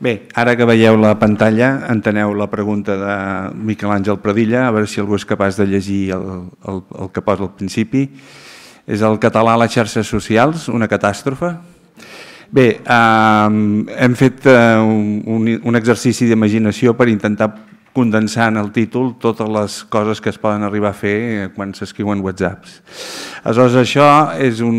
Bé, ara que veieu la pantalla, enteneu la pregunta de Miquel Àngel Pradilla, a veure si algú és capaç de llegir el, el, el que posa al principi. És el català a les xarxes socials, una catàstrofe? Bé, eh, hem fet eh, un, un exercici d'imaginació per intentar condensar en el títol totes les coses que es poden arribar a fer eh, quan s'escriuen whatsapps. Aleshores, això és un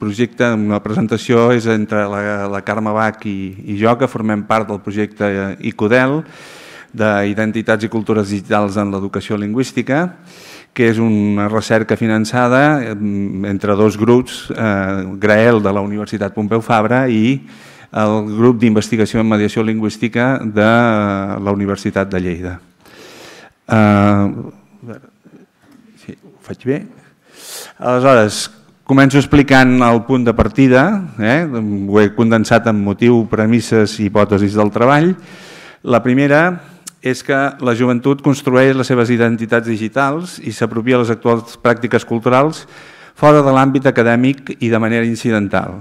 projecte, una presentació és entre la, la Carme Bach i, i jo, que formem part del projecte eh, ICODEL, d'Identitats i Cultures Digitals en l'Educació Lingüística, que és una recerca finançada eh, entre dos grups, eh, Grael de la Universitat Pompeu Fabra i el grup d'investigació en mediació lingüística de la Universitat de Lleida. Eh, sí, ho faig bé? Aleshores, començo explicant el punt de partida, eh? ho he condensat amb motiu, premisses i hipòtesis del treball. La primera és que la joventut construeix les seves identitats digitals i s'apropia a les actuals pràctiques culturals fora de l'àmbit acadèmic i de manera incidental.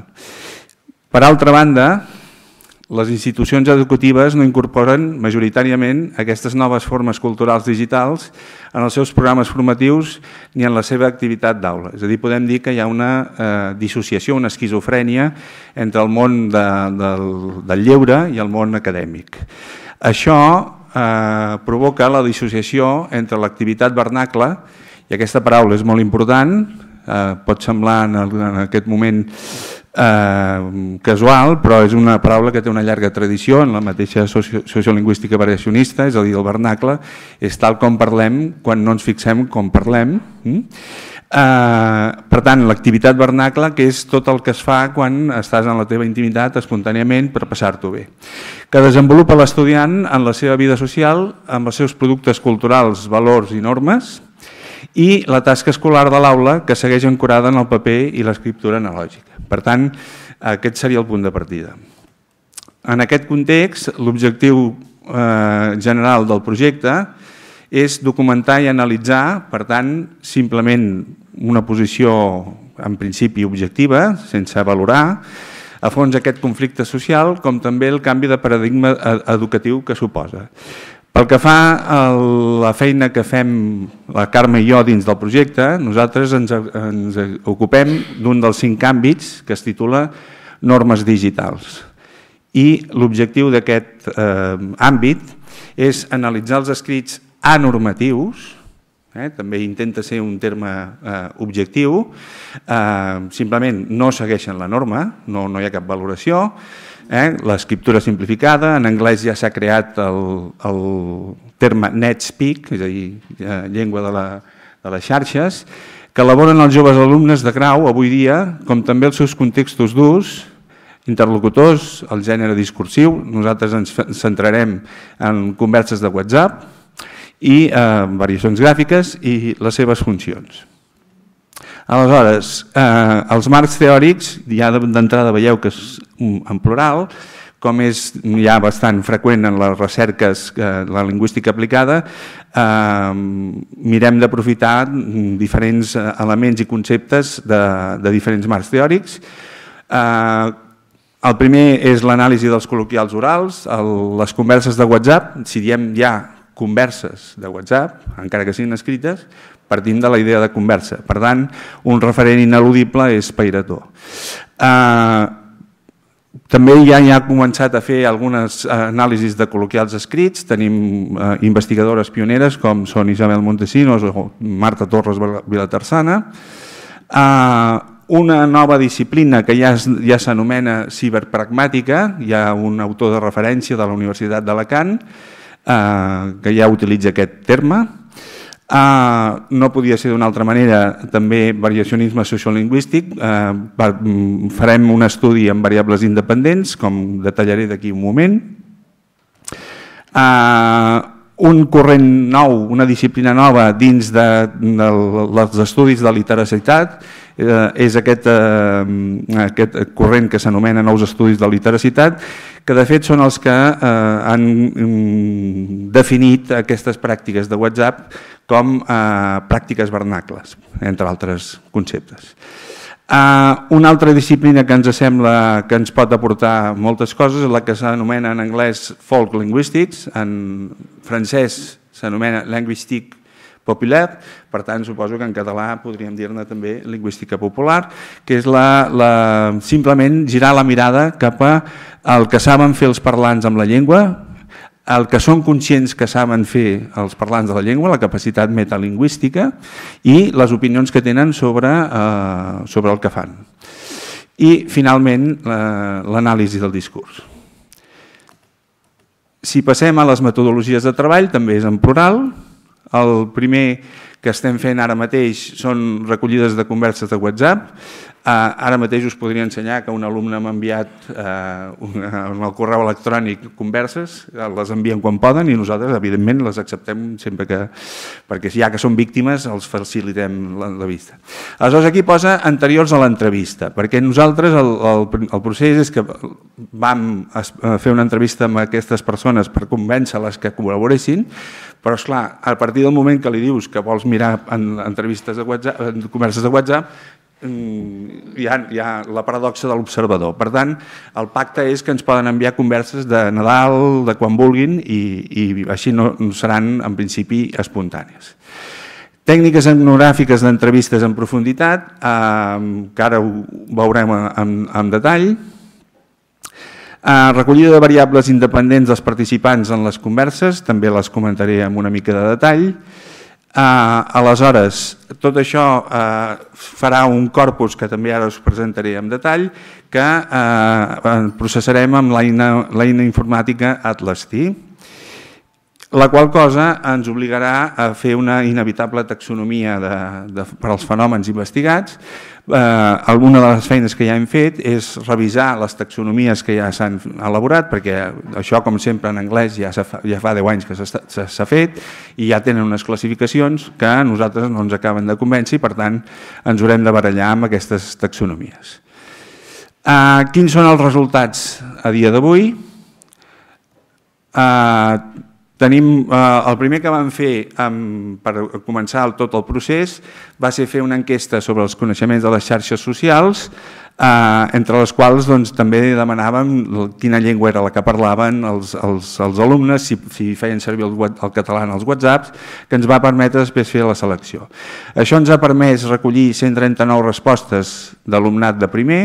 Per altra banda, les institucions educatives no incorporen majoritàriament aquestes noves formes culturals digitals en els seus programes formatius ni en la seva activitat d'aula. És a dir, podem dir que hi ha una eh, dissociació, una esquizofrènia entre el món de, del, del lleure i el món acadèmic. Això eh, provoca la dissociació entre l'activitat vernacle, i aquesta paraula és molt important, eh, pot semblar en, el, en aquest moment eh, casual, però és una paraula que té una llarga tradició en la mateixa sociolingüística variacionista, és a dir, el vernacle és tal com parlem quan no ens fixem com parlem. Hm? Eh, per tant, l'activitat vernacle, que és tot el que es fa quan estàs en la teva intimitat espontàniament per passar-t'ho bé, que desenvolupa l'estudiant en la seva vida social, amb els seus productes culturals, valors i normes, i la tasca escolar de l'aula que segueix ancorada en el paper i l'escriptura analògica. Per tant, aquest seria el punt de partida. En aquest context, l'objectiu eh, general del projecte és documentar i analitzar, per tant, simplement una posició en principi objectiva, sense valorar, a fons aquest conflicte social, com també el canvi de paradigma eh, educatiu que suposa. Pel que fa a la feina que fem la Carme i jo dins del projecte, nosaltres ens, ens ocupem d'un dels cinc àmbits que es titula Normes Digitals. I l'objectiu d'aquest eh, àmbit és analitzar els escrits anormatius, eh, també intenta ser un terme eh, objectiu, eh, simplement no segueixen la norma, no, no hi ha cap valoració, eh? l'escriptura simplificada, en anglès ja s'ha creat el, el terme net speak, és a dir, eh, llengua de, la, de les xarxes, que elaboren els joves alumnes de grau avui dia, com també els seus contextos d'ús, interlocutors, el gènere discursiu, nosaltres ens centrarem en converses de WhatsApp i eh, variacions gràfiques i les seves funcions. Aleshores, eh, els marcs teòrics, ja d'entrada veieu que és en plural, com és ja bastant freqüent en les recerques eh, la lingüística aplicada, eh, mirem d'aprofitar diferents eh, elements i conceptes de, de diferents marcs teòrics. Eh, el primer és l'anàlisi dels col·loquials orals, el, les converses de WhatsApp, si diem ja converses de WhatsApp, encara que siguin escrites, partint de la idea de conversa. Per tant, un referent ineludible és Pairató. Eh, també ja hi ha començat a fer algunes eh, anàlisis de col·loquials escrits, tenim eh, investigadores pioneres com són Isabel Montesinos o Marta Torres Vilatersana. Eh, una nova disciplina que ja, ja s'anomena ciberpragmàtica, hi ha un autor de referència de la Universitat d'Alacant eh, que ja utilitza aquest terme, Ah, no podia ser d'una altra manera, també variacionisme sociolingüístic. Ah, mm, farem un estudi amb variables independents, com detallaré d'aquí un moment. Ah, un corrent nou, una disciplina nova dins de, dels estudis de literacitat eh, és aquest, eh, aquest corrent que s'anomena nous estudis de literacitat, que de fet són els que eh, han mm, definit aquestes pràctiques de WhatsApp com eh, pràctiques vernacles, entre altres conceptes. Uh, una altra disciplina que ens sembla que ens pot aportar moltes coses és la que s'anomena en anglès folk linguistics, en francès s'anomena linguistic popular, per tant suposo que en català podríem dir-ne també lingüística popular, que és la, la, simplement girar la mirada cap a el que saben fer els parlants amb la llengua, el que són conscients que saben fer els parlants de la llengua, la capacitat metalingüística i les opinions que tenen sobre, eh, sobre el que fan. I, finalment, l'anàlisi del discurs. Si passem a les metodologies de treball, també és en plural, el primer que estem fent ara mateix són recollides de converses de WhatsApp. Ah, ara mateix us podria ensenyar que un alumne m'ha enviat eh, en el correu electrònic converses, les envien quan poden i nosaltres, evidentment, les acceptem sempre que... perquè ja que són víctimes els facilitem la, vista. Aleshores, aquí posa anteriors a l'entrevista, perquè nosaltres el, el, procés és que vam fer una entrevista amb aquestes persones per convèncer-les que col·laboressin, però, és clar a partir del moment que li dius que vols mirar entrevistes de WhatsApp, en converses de WhatsApp, Mm, hi ha, hi ha la paradoxa de l'observador. Per tant, el pacte és que ens poden enviar converses de Nadal, de quan vulguin, i, i així no, no seran, en principi, espontànies. Tècniques etnogràfiques d'entrevistes en profunditat, eh, que ara ho veurem en, en detall. Eh, recollida de variables independents dels participants en les converses, també les comentaré amb una mica de detall. Eh, Eh, aleshores, tot això eh, farà un corpus que també ara us presentaré en detall que eh, processarem amb l'eina informàtica Atlas-T la qual cosa ens obligarà a fer una inevitable taxonomia de, de, per als fenòmens investigats. Eh, alguna de les feines que ja hem fet és revisar les taxonomies que ja s'han elaborat, perquè això, com sempre, en anglès ja, fa, ja fa 10 anys que s'ha fet i ja tenen unes classificacions que a nosaltres no ens acaben de convèncer i, per tant, ens haurem de barallar amb aquestes taxonomies. Eh, quins són els resultats a dia d'avui? Eh, Tenim, eh, el primer que vam fer amb, per començar el, tot el procés va ser fer una enquesta sobre els coneixements de les xarxes socials, eh, entre les quals doncs, també demanàvem quina llengua era la que parlaven els, els, els alumnes, si, si feien servir el, el català en els whatsapps, que ens va permetre després fer la selecció. Això ens ha permès recollir 139 respostes d'alumnat de primer,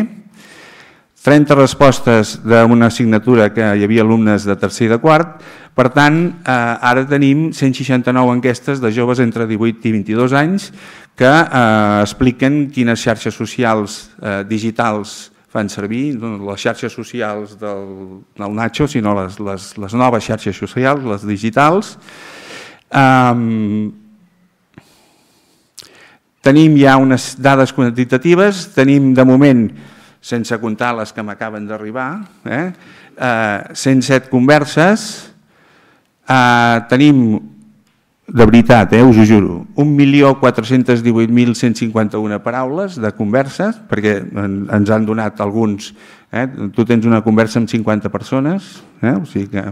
30 respostes d'una assignatura que hi havia alumnes de tercer i de quart, per tant, eh, ara tenim 169 enquestes de joves entre 18 i 22 anys que eh, expliquen quines xarxes socials eh, digitals fan servir, no les xarxes socials del, del Nacho, sinó les, les, les noves xarxes socials, les digitals. Eh, tenim ja unes dades quantitatives, tenim de moment sense comptar les que m'acaben d'arribar, eh? eh, 107 converses, eh, tenim, de veritat, eh, us ho juro, 1.418.151 paraules de converses, perquè ens han donat alguns, eh? tu tens una conversa amb 50 persones, eh? o sigui que...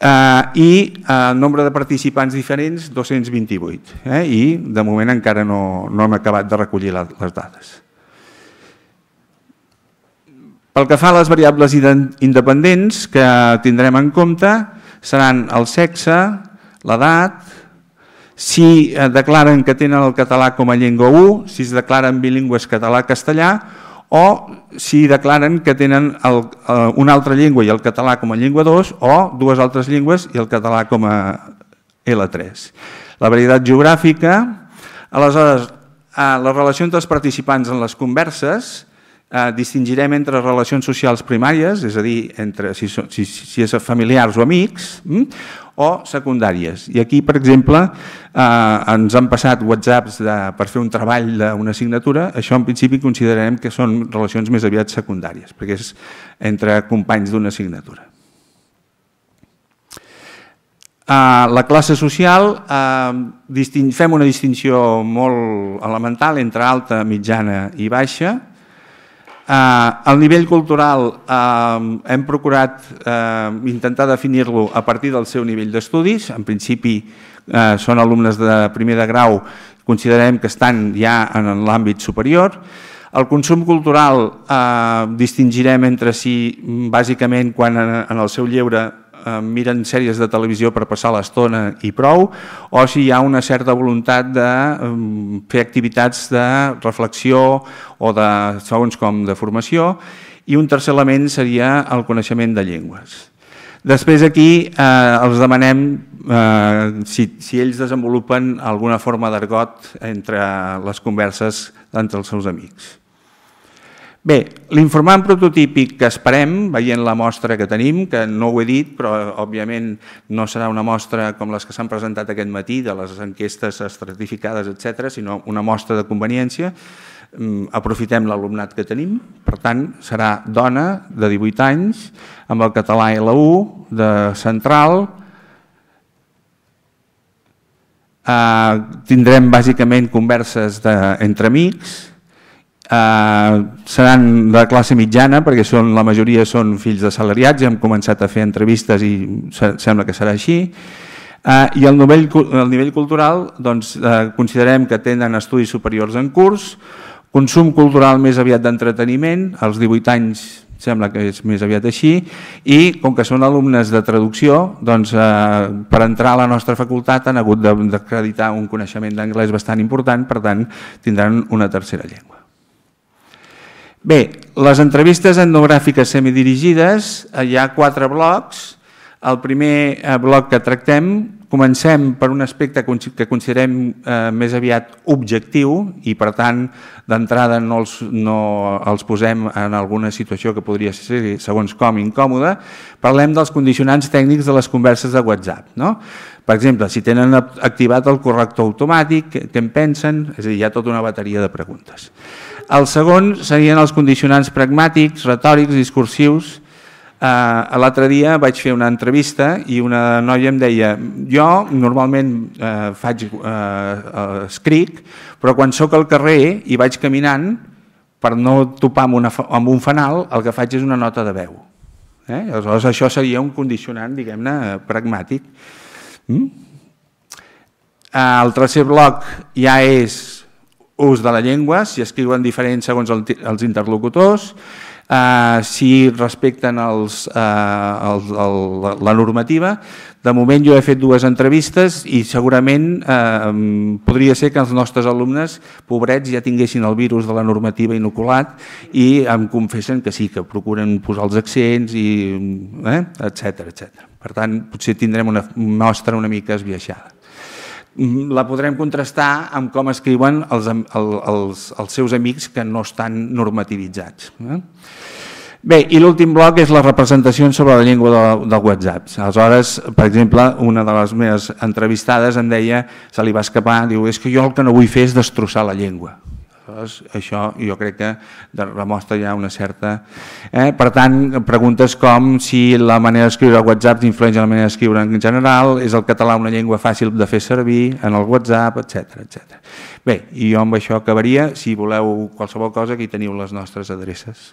Uh, i el eh, nombre de participants diferents 228 eh? i de moment encara no, no hem acabat de recollir les dades. Pel que fa a les variables independents que tindrem en compte, seran el sexe, l'edat, si eh, declaren que tenen el català com a llengua 1, si es declaren bilingües català-castellà, o si declaren que tenen el, eh, una altra llengua i el català com a llengua 2 o dues altres llengües i el català com a L3. La varietat geogràfica, aleshores, eh, la relació entre els participants en les converses, Eh, distingirem entre relacions socials primàries, és a dir, entre si, si, si és familiars o amics, hm? o secundàries. I aquí, per exemple, eh, ens han passat whatsapps de, per fer un treball d'una assignatura, això en principi considerarem que són relacions més aviat secundàries, perquè és entre companys d'una assignatura. Eh, la classe social, eh, fem una distinció molt elemental entre alta, mitjana i baixa, Uh, eh, el nivell cultural uh, hem procurat uh, intentar definir-lo a partir del seu nivell d'estudis. En principi eh, són alumnes de primer de grau, considerem que estan ja en l'àmbit superior. El consum cultural eh, distingirem entre si bàsicament quan en, en el seu lleure eh, miren sèries de televisió per passar l'estona i prou, o si hi ha una certa voluntat de eh, fer activitats de reflexió o de segons com de formació, i un tercer element seria el coneixement de llengües. Després aquí eh, els demanem eh, si, si ells desenvolupen alguna forma d'argot entre les converses entre els seus amics. Bé, l'informant prototípic que esperem, veient la mostra que tenim, que no ho he dit, però òbviament no serà una mostra com les que s'han presentat aquest matí, de les enquestes estratificades, etc., sinó una mostra de conveniència, mm, aprofitem l'alumnat que tenim, per tant, serà dona de 18 anys, amb el català L1, de central, eh, tindrem bàsicament converses de, entre amics, eh, seran de classe mitjana perquè són, la majoria són fills de salariats, i hem començat a fer entrevistes i sembla que serà així. Eh, I al nivell, al nivell cultural doncs, eh, considerem que tenen estudis superiors en curs, consum cultural més aviat d'entreteniment, als 18 anys sembla que és més aviat així, i com que són alumnes de traducció, doncs, eh, per entrar a la nostra facultat han hagut d'acreditar un coneixement d'anglès bastant important, per tant, tindran una tercera llengua. Bé, les entrevistes etnogràfiques semidirigides, eh, hi ha quatre blocs. El primer eh, bloc que tractem, comencem per un aspecte que considerem eh, més aviat objectiu i, per tant, d'entrada no, els, no els posem en alguna situació que podria ser, segons com, incòmoda. Parlem dels condicionants tècnics de les converses de WhatsApp. No? Per exemple, si tenen activat el corrector automàtic, què en pensen? És a dir, hi ha tota una bateria de preguntes. El segon serien els condicionants pragmàtics, retòrics, discursius. Eh, L'altre dia vaig fer una entrevista i una noia em deia jo normalment eh, faig, eh, escric, però quan sóc al carrer i vaig caminant, per no topar amb, una, amb un fanal, el que faig és una nota de veu. Eh? Aleshores, això seria un condicionant, diguem-ne, pragmàtic. Mm? Eh, el tercer bloc ja és ús de la llengua, si escriuen diferent segons el, els interlocutors, eh, si respecten els, eh, el, el, la normativa. De moment jo he fet dues entrevistes i segurament eh, podria ser que els nostres alumnes, pobrets, ja tinguessin el virus de la normativa inoculat i em confessen que sí, que procuren posar els accents, i, eh, etc etc. Per tant, potser tindrem una mostra una mica esbiaixada. Mm, la podrem contrastar amb com escriuen els, els, els seus amics que no estan normativitzats. Eh? Bé, i l'últim bloc és la representació sobre la llengua del, del WhatsApp. Aleshores, per exemple, una de les meves entrevistades em deia, se li va escapar, diu, és que jo el que no vull fer és destrossar la llengua. Aleshores, això jo crec que demostra ja una certa... Eh? Per tant, preguntes com si la manera d'escriure el WhatsApp influeix en la manera d'escriure en general, és el català una llengua fàcil de fer servir en el WhatsApp, etc etc. Bé, i jo amb això acabaria. Si voleu qualsevol cosa, aquí teniu les nostres adreces.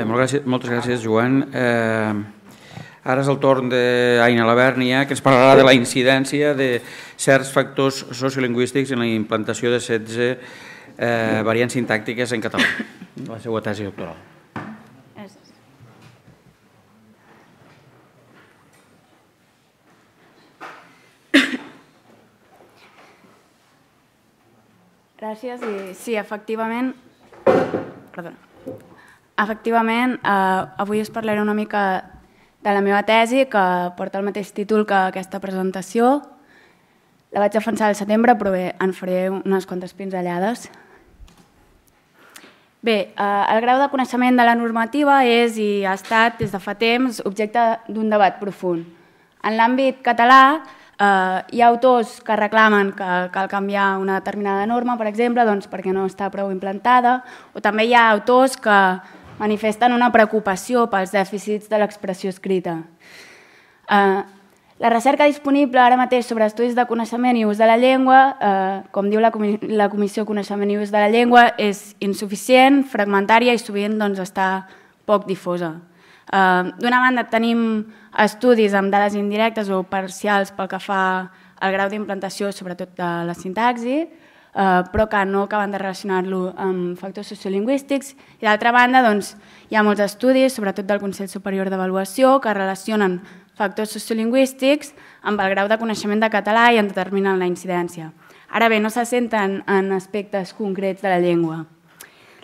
Bé, moltes gràcies, moltes gràcies Joan. Eh, ara és el torn d'Aina Lavernia, que ens parlarà de la incidència de certs factors sociolingüístics en la implantació de 16 eh, variants sintàctiques en català, la seva tesi doctoral. Gràcies i sí, efectivament... Perdona. Efectivament, eh, avui us parlaré una mica de la meva tesi, que porta el mateix títol que aquesta presentació. La vaig defensar al setembre, però bé, en faré unes quantes pinzellades. Bé, eh, el grau de coneixement de la normativa és i ha estat des de fa temps objecte d'un debat profund. En l'àmbit català eh, hi ha autors que reclamen que cal canviar una determinada norma, per exemple, doncs perquè no està prou implantada, o també hi ha autors que manifesten una preocupació pels dèficits de l'expressió escrita. Eh, la recerca disponible ara mateix sobre estudis de coneixement i ús de la llengua, eh, com diu la, Comi la Comissió Coneixement i ús de la llengua, és insuficient, fragmentària i sovint doncs, està poc difosa. Eh, D'una banda, tenim estudis amb dades indirectes o parcials pel que fa al grau d'implantació, sobretot de la sintaxi, eh, però que no acaben de relacionar-lo amb factors sociolingüístics. I d'altra banda, doncs, hi ha molts estudis, sobretot del Consell Superior d'Avaluació, que relacionen factors sociolingüístics amb el grau de coneixement de català i en determinen la incidència. Ara bé, no se senten en aspectes concrets de la llengua.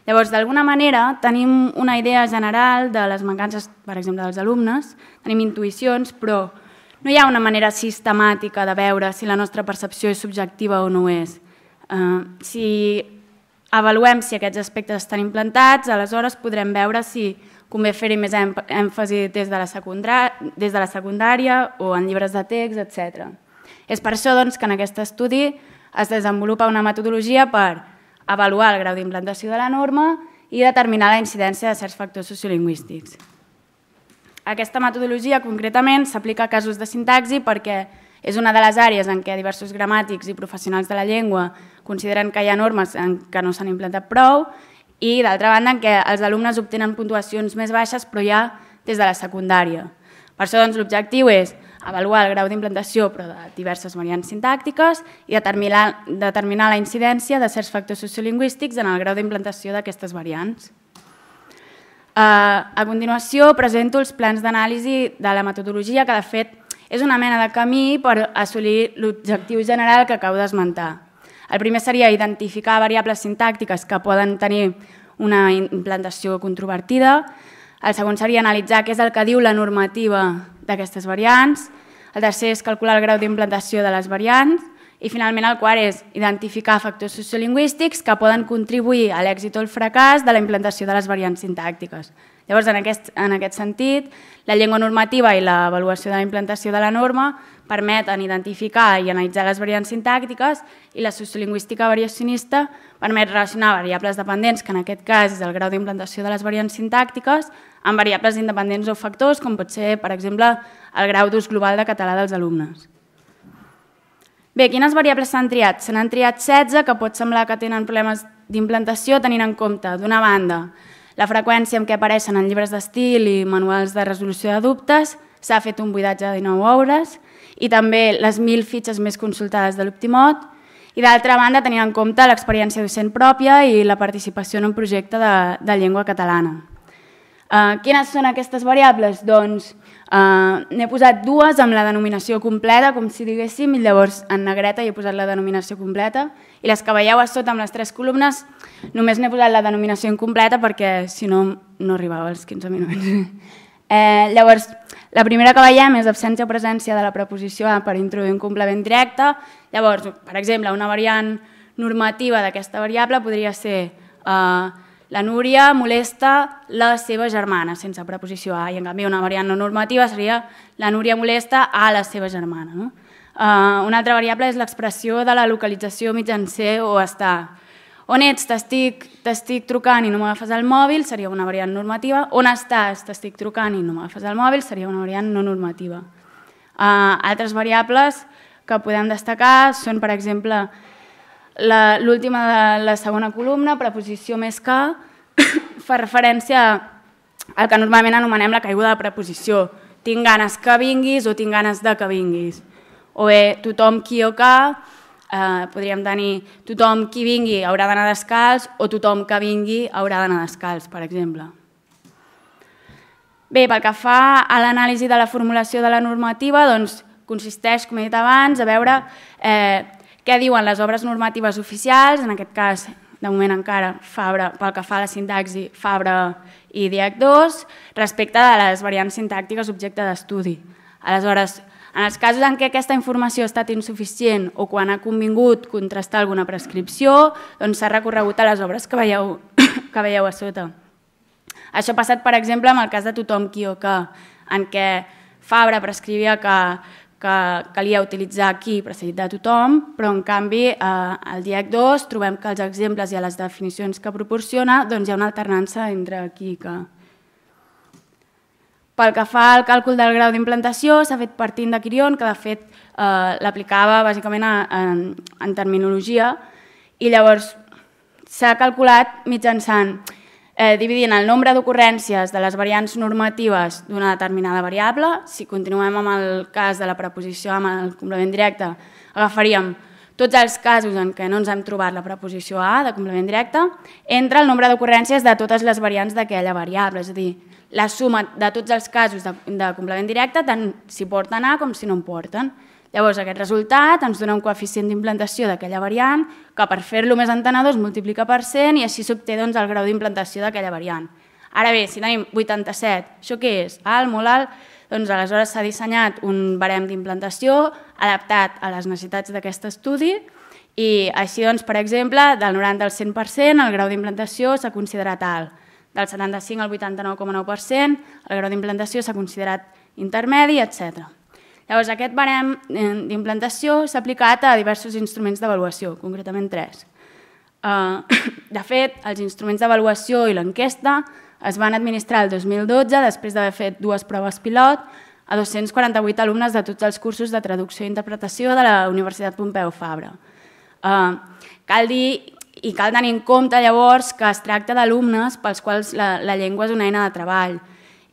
Llavors, d'alguna manera, tenim una idea general de les mancances, per exemple, dels alumnes, tenim intuïcions, però no hi ha una manera sistemàtica de veure si la nostra percepció és subjectiva o no és. Eh, si avaluem si aquests aspectes estan implantats, aleshores podrem veure si convé fer-hi més èmfasi des de, la des de la secundària o en llibres de text, etc. És per això doncs, que en aquest estudi es desenvolupa una metodologia per avaluar el grau d'implantació de la norma i determinar la incidència de certs factors sociolingüístics. Aquesta metodologia, concretament, s'aplica a casos de sintaxi perquè és una de les àrees en què diversos gramàtics i professionals de la llengua consideren que hi ha normes en què no s'han implantat prou i, d'altra banda, en què els alumnes obtenen puntuacions més baixes però ja des de la secundària. Per això doncs, l'objectiu és avaluar el grau d'implantació però de diverses variants sintàctiques i determinar, determinar la incidència de certs factors sociolingüístics en el grau d'implantació d'aquestes variants. Eh, a continuació presento els plans d'anàlisi de la metodologia que de fet és una mena de camí per assolir l'objectiu general que acabo d'esmentar. El primer seria identificar variables sintàctiques que poden tenir una implantació controvertida. El segon seria analitzar què és el que diu la normativa d'aquestes variants. El tercer és calcular el grau d'implantació de les variants. I finalment el quart és identificar factors sociolingüístics que poden contribuir a l'èxit o el fracàs de la implantació de les variants sintàctiques. Llavors, en aquest, en aquest sentit, la llengua normativa i l'avaluació de la implantació de la norma permeten identificar i analitzar les variants sintàctiques i la sociolingüística variacionista permet relacionar variables dependents, que en aquest cas és el grau d'implantació de les variants sintàctiques, amb variables independents o factors, com pot ser, per exemple, el grau d'ús global de català dels alumnes. Bé, quines variables s'han triat? Se n'han triat 16, que pot semblar que tenen problemes d'implantació, tenint en compte, d'una banda, la freqüència amb què apareixen en llibres d'estil i manuals de resolució de dubtes s'ha fet un buidatge de 19 obres i també les 1.000 fitxes més consultades de l'Optimot i d'altra banda tenint en compte l'experiència docent pròpia i la participació en un projecte de, de llengua catalana. Uh, quines són aquestes variables? Doncs Eh, n'he posat dues amb la denominació completa, com si diguéssim, i llavors en negreta hi he posat la denominació completa. I les que veieu a sota amb les tres columnes, només n'he posat la denominació incompleta perquè si no, no arribava als 15 minuts. eh, llavors, la primera que veiem és absència o presència de la preposició A per introduir un complement directe. Llavors, per exemple, una variant normativa d'aquesta variable podria ser... Uh, la Núria molesta la seva germana, sense preposició a, i en canvi una variant no normativa seria la Núria molesta a la seva germana. No? Uh, una altra variable és l'expressió de la localització mitjancer o estar. On ets? T'estic trucant i no m'agafes el mòbil, seria una variant normativa. On estàs? T'estic trucant i no m'agafes el mòbil, seria una variant no normativa. Uh, altres variables que podem destacar són, per exemple, L'última de la segona columna, preposició més que, fa referència al que normalment anomenem la caiguda de preposició. Tinc ganes que vinguis o tinc ganes de que vinguis. O bé, tothom qui o que, eh, podríem tenir tothom qui vingui haurà d'anar descalç o tothom que vingui haurà d'anar descalç, per exemple. Bé, pel que fa a l'anàlisi de la formulació de la normativa, doncs, consisteix, com he dit abans, a veure eh, què diuen les obres normatives oficials, en aquest cas de moment encara Fabra, pel que fa a la sintaxi, Fabra i Diac 2, respecte de les variants sintàctiques objecte d'estudi. Aleshores, en els casos en què aquesta informació ha estat insuficient o quan ha convingut contrastar alguna prescripció, doncs s'ha recorregut a les obres que veieu, que veieu a sota. Això ha passat, per exemple, amb el cas de tothom qui o que, en què Fabra prescrivia que que calia utilitzar aquí precedit de tothom, però en canvi eh, al DIEC 2 trobem que els exemples i a les definicions que proporciona doncs hi ha una alternança entre aquí que... Pel que fa al càlcul del grau d'implantació, s'ha fet partint de Quirion, que de fet eh, l'aplicava bàsicament a, en, en terminologia, i llavors s'ha calculat mitjançant eh, dividint el nombre d'ocurrències de les variants normatives d'una determinada variable. Si continuem amb el cas de la preposició amb el complement directe, agafaríem tots els casos en què no ens hem trobat la preposició A de complement directe, entre el nombre d'ocurrències de totes les variants d'aquella variable, és a dir, la suma de tots els casos de, de complement directe, tant si porten A com si no en porten. Llavors, aquest resultat ens dona un coeficient d'implantació d'aquella variant que per fer-lo més entenedor es multiplica per 100 i així s'obté doncs, el grau d'implantació d'aquella variant. Ara bé, si tenim 87, això què és? Alt, molt alt? Doncs aleshores s'ha dissenyat un barem d'implantació adaptat a les necessitats d'aquest estudi i així, doncs, per exemple, del 90 al 100% el grau d'implantació s'ha considerat alt. Del 75 al 89,9% el grau d'implantació s'ha considerat intermedi, etcètera. Llavors, aquest barem eh, d'implantació s'ha aplicat a diversos instruments d'avaluació, concretament tres. Eh, de fet, els instruments d'avaluació i l'enquesta es van administrar el 2012 després d'haver fet dues proves pilot a 248 alumnes de tots els cursos de traducció i interpretació de la Universitat Pompeu Fabra. Eh, cal dir i cal tenir en compte llavors que es tracta d'alumnes pels quals la, la llengua és una eina de treball,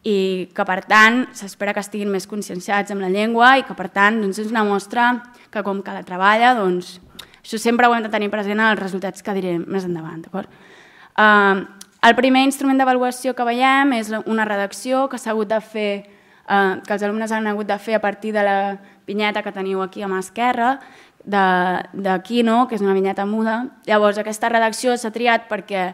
i que per tant s'espera que estiguin més conscienciats amb la llengua i que per tant doncs, és una mostra que com que la treballa, doncs, això sempre ho hem de tenir present als resultats que diré més endavant. Uh, el primer instrument d'avaluació que veiem és una redacció que s'ha hagut de fer eh, que els alumnes han hagut de fer a partir de la vinyeta que teniu aquí a mà esquerra, de, de Kino, que és una vinyeta muda. Llavors, aquesta redacció s'ha triat perquè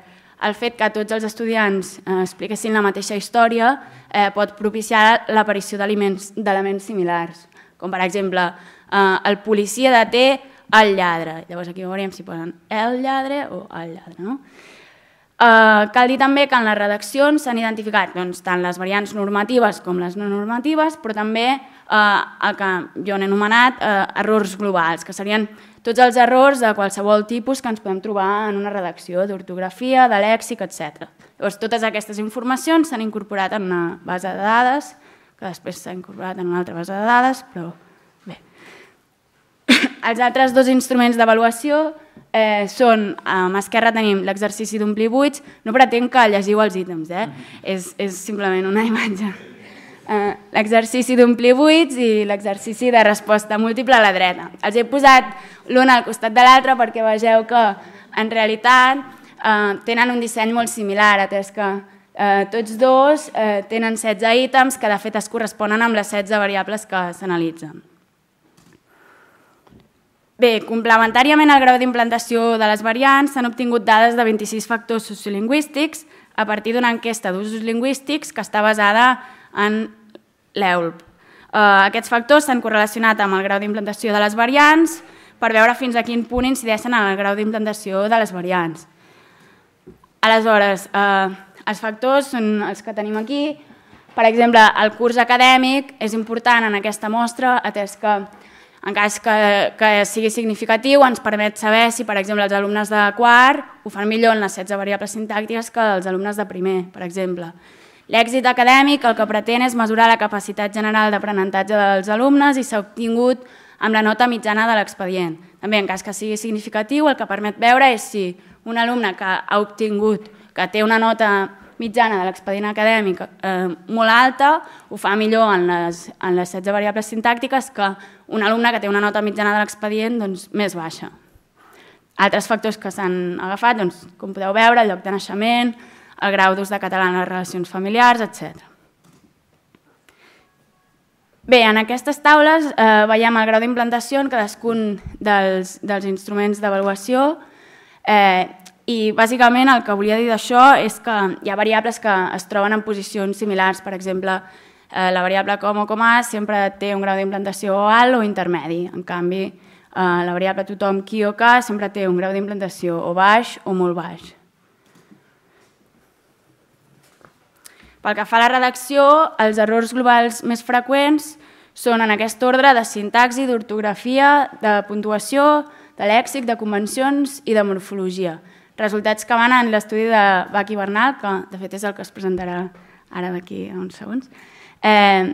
el fet que tots els estudiants eh, expliquessin la mateixa història eh, pot propiciar l'aparició d'elements similars, com per exemple eh, el policia deté el lladre. Llavors aquí veurem si posen el lladre o el lladre. No? Eh, cal dir també que en les redaccions s'han identificat doncs, tant les variants normatives com les no normatives, però també eh, el que jo n'he anomenat eh, errors globals, que serien tots els errors de qualsevol tipus que ens podem trobar en una redacció d'ortografia, de lèxic, etc. Llavors, totes aquestes informacions s'han incorporat en una base de dades, que després s'ha incorporat en una altra base de dades, però bé. Els altres dos instruments d'avaluació eh, són, a mà esquerra tenim l'exercici d'omplir buits, no pretenc que llegiu els ítems, eh? Mm -hmm. és, és simplement una imatge eh, l'exercici d'omplir buits i l'exercici de resposta múltiple a la dreta. Els he posat l'un al costat de l'altre perquè vegeu que en realitat eh, tenen un disseny molt similar, atès que eh, tots dos eh, tenen 16 ítems que de fet es corresponen amb les 16 variables que s'analitzen. Bé, complementàriament al grau d'implantació de les variants, s'han obtingut dades de 26 factors sociolingüístics a partir d'una enquesta d'usos lingüístics que està basada en l'EULP. Eh, aquests factors s'han correlacionat amb el grau d'implantació de les variants per veure fins a quin punt incideixen en el grau d'implantació de les variants. Aleshores, eh, els factors són els que tenim aquí. Per exemple, el curs acadèmic és important en aquesta mostra, atès que en cas que, que sigui significatiu, ens permet saber si, per exemple, els alumnes de quart ho fan millor en les 16 variables sintàctiques que els alumnes de primer, per exemple. L'èxit acadèmic el que pretén és mesurar la capacitat general d'aprenentatge dels alumnes i s'ha obtingut amb la nota mitjana de l'expedient. També, en cas que sigui significatiu, el que permet veure és si un alumne que ha obtingut, que té una nota mitjana de l'expedient acadèmic eh, molt alta, ho fa millor en les, en les 16 variables sintàctiques que un alumne que té una nota mitjana de l'expedient doncs, més baixa. Altres factors que s'han agafat, doncs, com podeu veure, el lloc de naixement, a grau d'ús de català en les relacions familiars, etc. Bé, en aquestes taules eh, veiem el grau d'implantació en cadascun dels, dels instruments d'avaluació eh, i bàsicament el que volia dir d'això és que hi ha variables que es troben en posicions similars, per exemple, eh, la variable com o com a sempre té un grau d'implantació alt o intermedi, en canvi eh, la variable tothom qui o que sempre té un grau d'implantació o baix o molt baix. Pel que fa a la redacció, els errors globals més freqüents són en aquest ordre de sintaxi, d'ortografia, de puntuació, de lèxic, de convencions i de morfologia. Resultats que van en l'estudi de Baki Bernal, que de fet és el que es presentarà ara d'aquí a uns segons. Eh,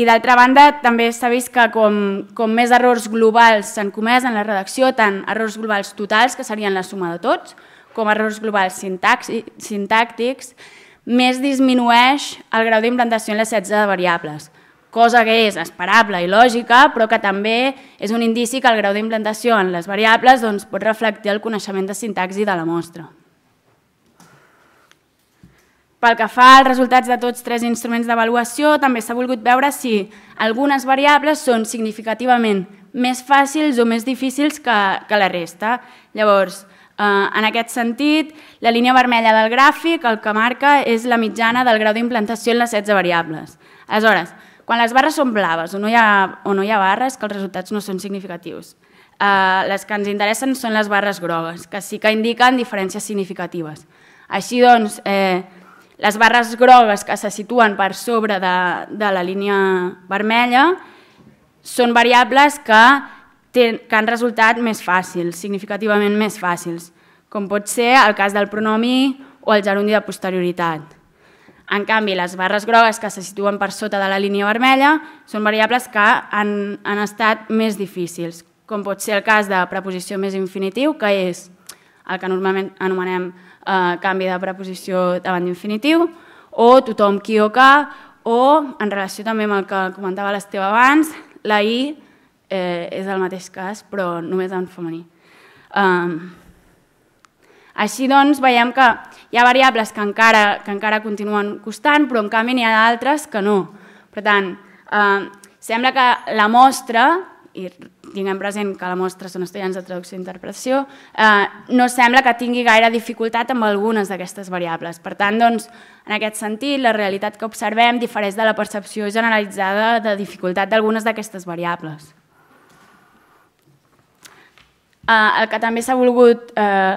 I d'altra banda, també s'ha vist que com, com més errors globals s'han comès en la redacció, tant errors globals totals, que serien la suma de tots, com errors globals sintàctics, més disminueix el grau d'implantació en les 16 variables, cosa que és esperable i lògica, però que també és un indici que el grau d'implantació en les variables doncs, pot reflectir el coneixement de sintaxi de la mostra. Pel que fa als resultats de tots tres instruments d'avaluació, també s'ha volgut veure si algunes variables són significativament més fàcils o més difícils que, que la resta. Llavors, Eh, en aquest sentit, la línia vermella del gràfic el que marca és la mitjana del grau d'implantació en les 16 variables. Aleshores, quan les barres són blaves o no hi ha, o no hi ha barres, que els resultats no són significatius. Uh, les que ens interessen són les barres grogues, que sí que indiquen diferències significatives. Així doncs, eh, les barres grogues que se situen per sobre de, de la línia vermella són variables que que han resultat més fàcils, significativament més fàcils, com pot ser el cas del pronomi o el gerundi de posterioritat. En canvi, les barres grogues que se situen per sota de la línia vermella són variables que han, han estat més difícils, com pot ser el cas de preposició més infinitiu, que és el que normalment anomenem eh, canvi de preposició davant d'infinitiu, o tothom qui o que, o, en relació també amb el que comentava l'Esteve abans, la I eh, és el mateix cas, però només en femení. Um, així doncs, veiem que hi ha variables que encara, que encara continuen costant, però en canvi n'hi ha d'altres que no. Per tant, eh, sembla que la mostra, i tinguem present que la mostra són estudiants de traducció i interpretació, eh, no sembla que tingui gaire dificultat amb algunes d'aquestes variables. Per tant, doncs, en aquest sentit, la realitat que observem difereix de la percepció generalitzada de dificultat d'algunes d'aquestes variables. Eh, el que també s'ha volgut eh,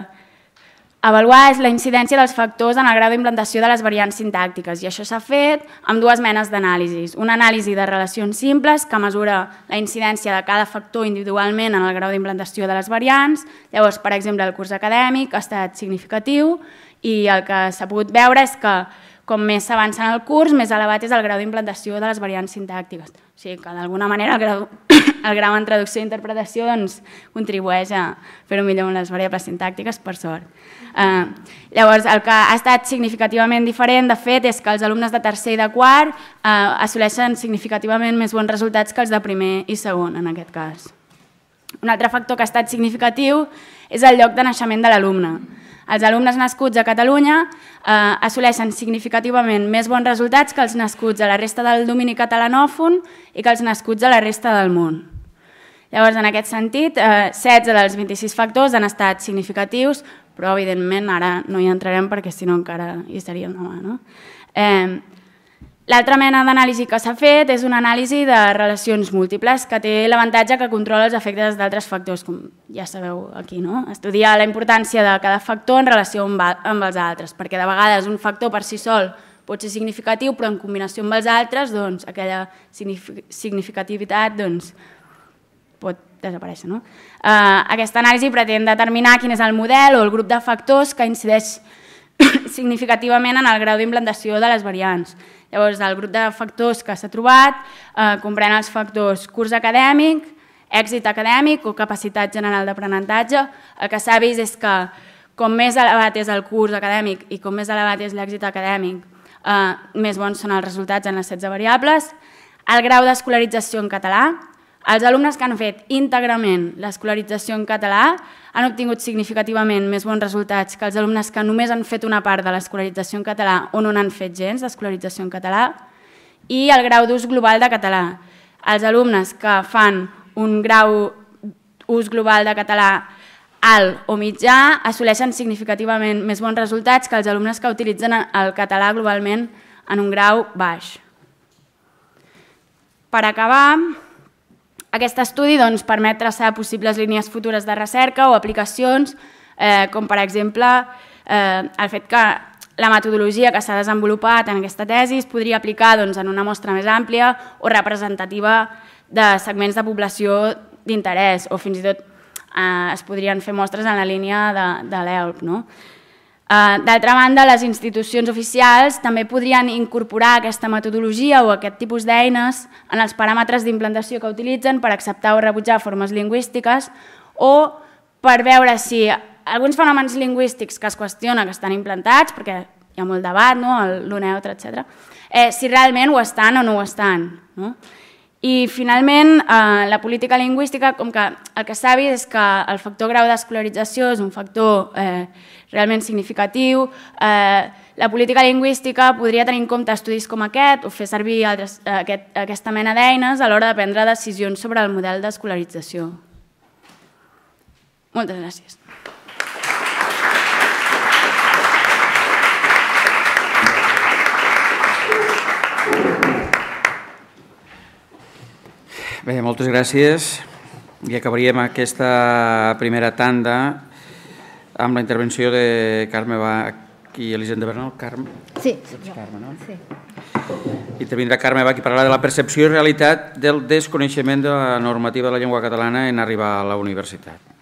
Avaluar és la incidència dels factors en el grau d'implantació de les variants sintàctiques i això s'ha fet amb dues menes d'anàlisis. Una anàlisi de relacions simples que mesura la incidència de cada factor individualment en el grau d'implantació de les variants. Llavors, per exemple, el curs acadèmic ha estat significatiu i el que s'ha pogut veure és que com més s'avança en el curs, més elevat és el grau d'implantació de les variants sintàctiques. O sigui que d'alguna manera el grau, el grau en traducció i interpretació doncs, contribueix a fer-ho millor amb les variables sintàctiques, per sort. Eh, llavors, el que ha estat significativament diferent, de fet, és que els alumnes de tercer i de quart uh, assoleixen significativament més bons resultats que els de primer i segon, en aquest cas. Un altre factor que ha estat significatiu és el lloc de naixement de l'alumne. Els alumnes nascuts a Catalunya eh, assoleixen significativament més bons resultats que els nascuts a la resta del domini catalanòfon i que els nascuts a la resta del món. Llavors, en aquest sentit, eh, 16 dels 26 factors han estat significatius, però, evidentment, ara no hi entrarem perquè, si no, encara hi estaríem demà. No? Eh, L'altra mena d'anàlisi que s'ha fet és una anàlisi de relacions múltiples que té l'avantatge que controla els efectes d'altres factors, com ja sabeu aquí, no? Estudiar la importància de cada factor en relació amb, els altres, perquè de vegades un factor per si sol pot ser significatiu, però en combinació amb els altres, doncs, aquella significativitat, doncs, pot desaparèixer. No? Eh, aquesta anàlisi pretén determinar quin és el model o el grup de factors que incideix significativament en el grau d'implantació de les variants. Llavors, el grup de factors que s'ha trobat eh, comprèn els factors curs acadèmic, èxit acadèmic o capacitat general d'aprenentatge. El que s'ha vist és que com més elevat és el curs acadèmic i com més elevat és l'èxit acadèmic, eh, més bons són els resultats en les 16 variables. El grau d'escolarització en català, els alumnes que han fet íntegrament l'escolarització en català han obtingut significativament més bons resultats que els alumnes que només han fet una part de l'escolarització en català o no n'han fet gens d'escolarització en català i el grau d'ús global de català. Els alumnes que fan un grau ús global de català alt o mitjà assoleixen significativament més bons resultats que els alumnes que utilitzen el català globalment en un grau baix. Per acabar, aquest estudi doncs, permet traçar possibles línies futures de recerca o aplicacions, eh, com per exemple eh, el fet que la metodologia que s'ha desenvolupat en aquesta tesi es podria aplicar doncs, en una mostra més àmplia o representativa de segments de població d'interès o fins i tot eh, es podrien fer mostres en la línia de, de l'ELP. No? Eh, d'altra banda, les institucions oficials també podrien incorporar aquesta metodologia o aquest tipus d'eines en els paràmetres d'implantació que utilitzen per acceptar o rebutjar formes lingüístiques o per veure si alguns fenòmens lingüístics que es qüestiona que estan implantats, perquè hi ha molt debat, no? l'uneutre, etc. Eh, si realment ho estan o no ho estan. No? I finalment, eh, la política lingüística, com que el que s'ha vist és que el factor grau d'escolarització és un factor eh, realment significatiu. Eh, la política lingüística podria tenir en compte estudis com aquest o fer servir altres, eh, aquest, aquesta mena d'eines a l'hora de prendre decisions sobre el model d'escolarització. Moltes gràcies. Bé, moltes gràcies. I acabaríem aquesta primera tanda amb la intervenció de Carme Bach i Elisenda Bernal. Carme? Sí. Doncs Carme, no? Sí. Intervindrà Carme Bach i parlarà de la percepció i realitat del desconeixement de la normativa de la llengua catalana en arribar a la universitat.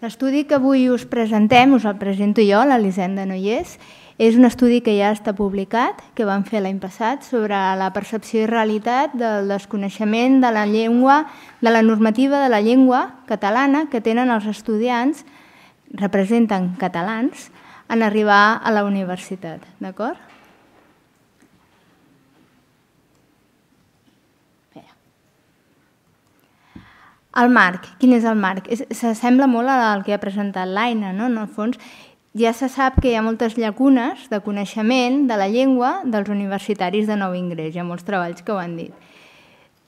L'estudi que avui us presentem, us el presento jo, l'Elisenda Noyés, és un estudi que ja està publicat, que vam fer l'any passat, sobre la percepció i realitat del desconeixement de la llengua, de la normativa de la llengua catalana que tenen els estudiants, representen catalans, en arribar a la universitat, d'acord? El marc, quin és el marc? S'assembla molt al que ha presentat l'Aina, no? en el fons. Ja se sap que hi ha moltes llacunes de coneixement de la llengua dels universitaris de nou ingrés, hi ha molts treballs que ho han dit.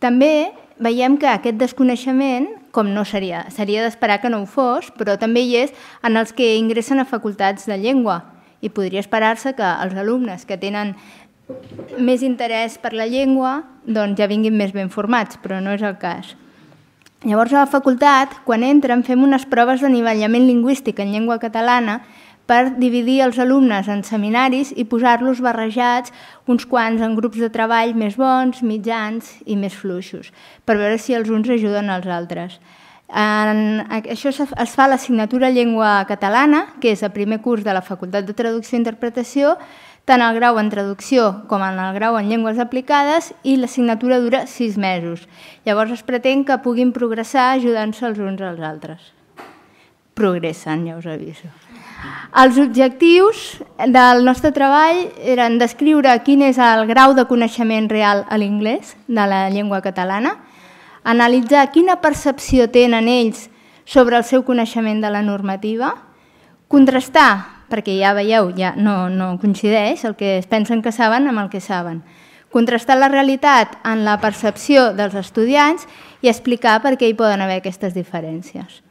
També veiem que aquest desconeixement, com no seria, seria d'esperar que no ho fos, però també hi és en els que ingressen a facultats de llengua i podria esperar-se que els alumnes que tenen més interès per la llengua doncs ja vinguin més ben formats, però no és el cas. Llavors, a la facultat, quan entren, fem unes proves d'anivellament lingüístic en llengua catalana per dividir els alumnes en seminaris i posar-los barrejats uns quants en grups de treball més bons, mitjans i més fluixos, per veure si els uns ajuden els altres. En, això es fa a l'assignatura Llengua Catalana, que és el primer curs de la Facultat de Traducció i Interpretació, tant el grau en traducció com en el grau en llengües aplicades i l'assignatura dura sis mesos. Llavors es pretén que puguin progressar ajudant-se els uns als altres. Progressen, ja us aviso. Els objectius del nostre treball eren descriure quin és el grau de coneixement real a l'anglès de la llengua catalana, analitzar quina percepció tenen ells sobre el seu coneixement de la normativa, contrastar perquè ja veieu, ja no, no coincideix el que es pensen que saben amb el que saben. Contrastar la realitat en la percepció dels estudiants i explicar per què hi poden haver aquestes diferències.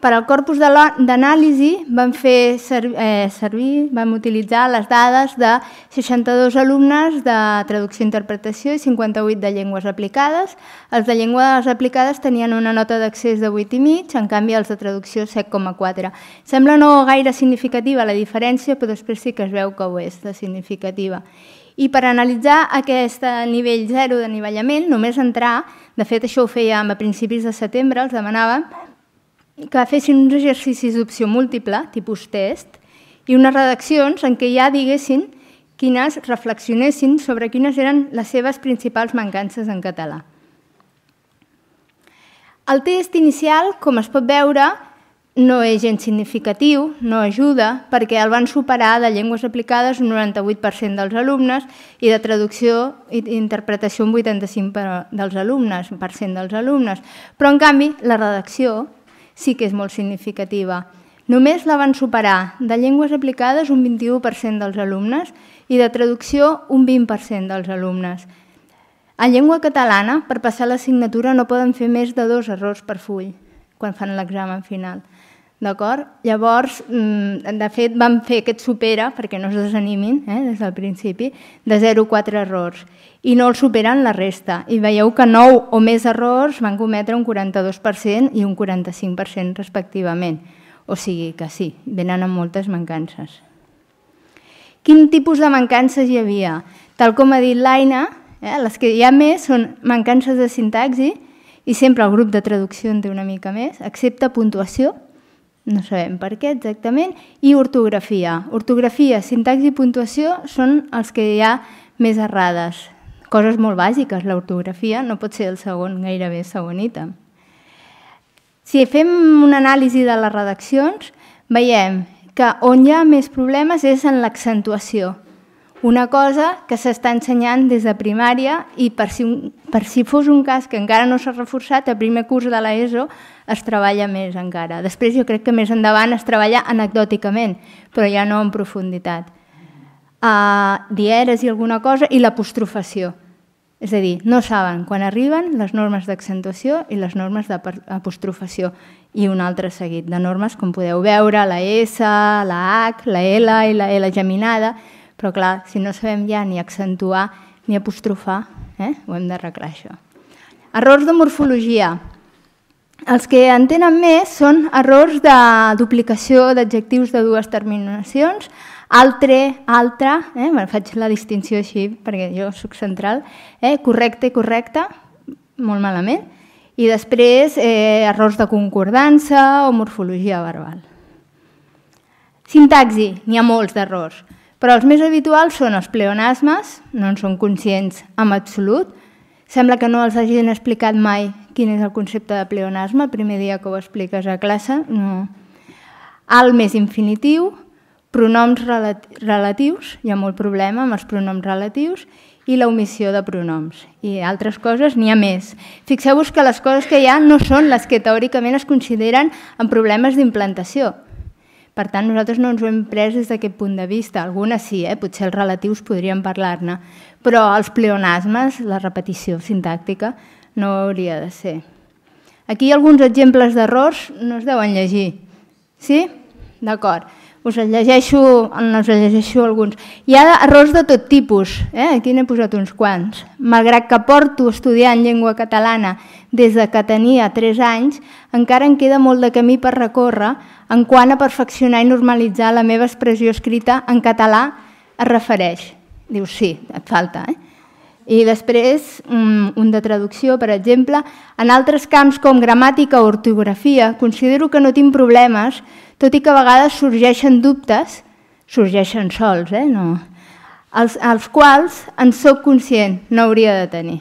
Per al corpus d'anàlisi vam, fer eh, servir, vam utilitzar les dades de 62 alumnes de traducció i interpretació i 58 de llengües aplicades. Els de llengües aplicades tenien una nota d'accés de 8,5, en canvi els de traducció 7,4. Sembla no gaire significativa la diferència, però després sí que es veu que ho és de significativa. I per analitzar aquest eh, nivell zero d'anivellament, només entrar, de fet això ho fèiem a principis de setembre, els demanàvem que fessin uns exercicis d'opció múltiple, tipus test, i unes redaccions en què ja diguessin quines reflexionessin sobre quines eren les seves principals mancances en català. El test inicial, com es pot veure, no és gens significatiu, no ajuda, perquè el van superar de llengües aplicades un 98% dels alumnes i de traducció i interpretació un 85% dels alumnes, dels alumnes. Però, en canvi, la redacció sí que és molt significativa. Només la van superar de llengües aplicades un 21% dels alumnes i de traducció un 20% dels alumnes. En llengua catalana, per passar l'assignatura no poden fer més de dos errors per full quan fan l'examen final. D'acord? Llavors, mm, de fet, vam fer aquest supera, perquè no es desanimin eh, des del principi, de 0,4 errors. I no el superen la resta. I veieu que 9 o més errors van cometre un 42% i un 45% respectivament. O sigui que sí, venen amb moltes mancances. Quin tipus de mancances hi havia? Tal com ha dit l'Aina, eh, les que hi ha més són mancances de sintaxi, i sempre el grup de traducció en té una mica més, excepte puntuació, no sabem per què exactament, i ortografia. Ortografia, sintaxi i puntuació són els que hi ha més errades. Coses molt bàsiques, l'ortografia no pot ser el segon, gairebé ítem. Si fem una anàlisi de les redaccions, veiem que on hi ha més problemes és en l'accentuació. Una cosa que s'està ensenyant des de primària i per si, per si fos un cas que encara no s'ha reforçat, a primer curs de l'ESO es treballa més encara. Després jo crec que més endavant es treballa anecdòticament, però ja no en profunditat. Uh, dieres i alguna cosa i l'apostrofació. És a dir, no saben quan arriben les normes d'accentuació i les normes d'apostrofació i un altre seguit de normes, com podeu veure, la S, la H, la L i la L geminada, però clar, si no sabem ja ni accentuar ni apostrofar, eh? ho hem d'arreglar això. Errors de morfologia. Els que entenen més són errors de duplicació d'adjectius de dues terminacions, altre, altra, eh? bueno, faig la distinció així perquè jo sóc central, eh? correcte, correcte, molt malament, i després eh, errors de concordança o morfologia verbal. Sintaxi, n'hi ha molts d'errors. Però els més habituals són els pleonasmes, no en són conscients en absolut. Sembla que no els hagin explicat mai quin és el concepte de pleonasme, el primer dia que ho expliques a classe. No. Al més infinitiu, pronoms relatius, hi ha molt problema amb els pronoms relatius, i l'omissió de pronoms. I altres coses n'hi ha més. Fixeu-vos que les coses que hi ha no són les que teòricament es consideren en problemes d'implantació. Per tant, nosaltres no ens ho hem pres des d'aquest punt de vista. Algunes sí, eh? potser els relatius podríem parlar-ne, però els pleonasmes, la repetició sintàctica, no hauria de ser. Aquí hi ha alguns exemples d'errors no es deuen llegir. Sí? D'acord. Us els llegeixo, us els llegeixo alguns. Hi ha errors de tot tipus, eh? aquí n'he posat uns quants. Malgrat que porto estudiant llengua catalana des de que tenia 3 anys, encara em queda molt de camí per recórrer en quant a perfeccionar i normalitzar la meva expressió escrita en català es refereix. Diu, sí, et falta, eh? I després, mm, un de traducció, per exemple, en altres camps com gramàtica o ortografia, considero que no tinc problemes, tot i que a vegades sorgeixen dubtes, sorgeixen sols, eh? no, els, els quals en sóc conscient, no hauria de tenir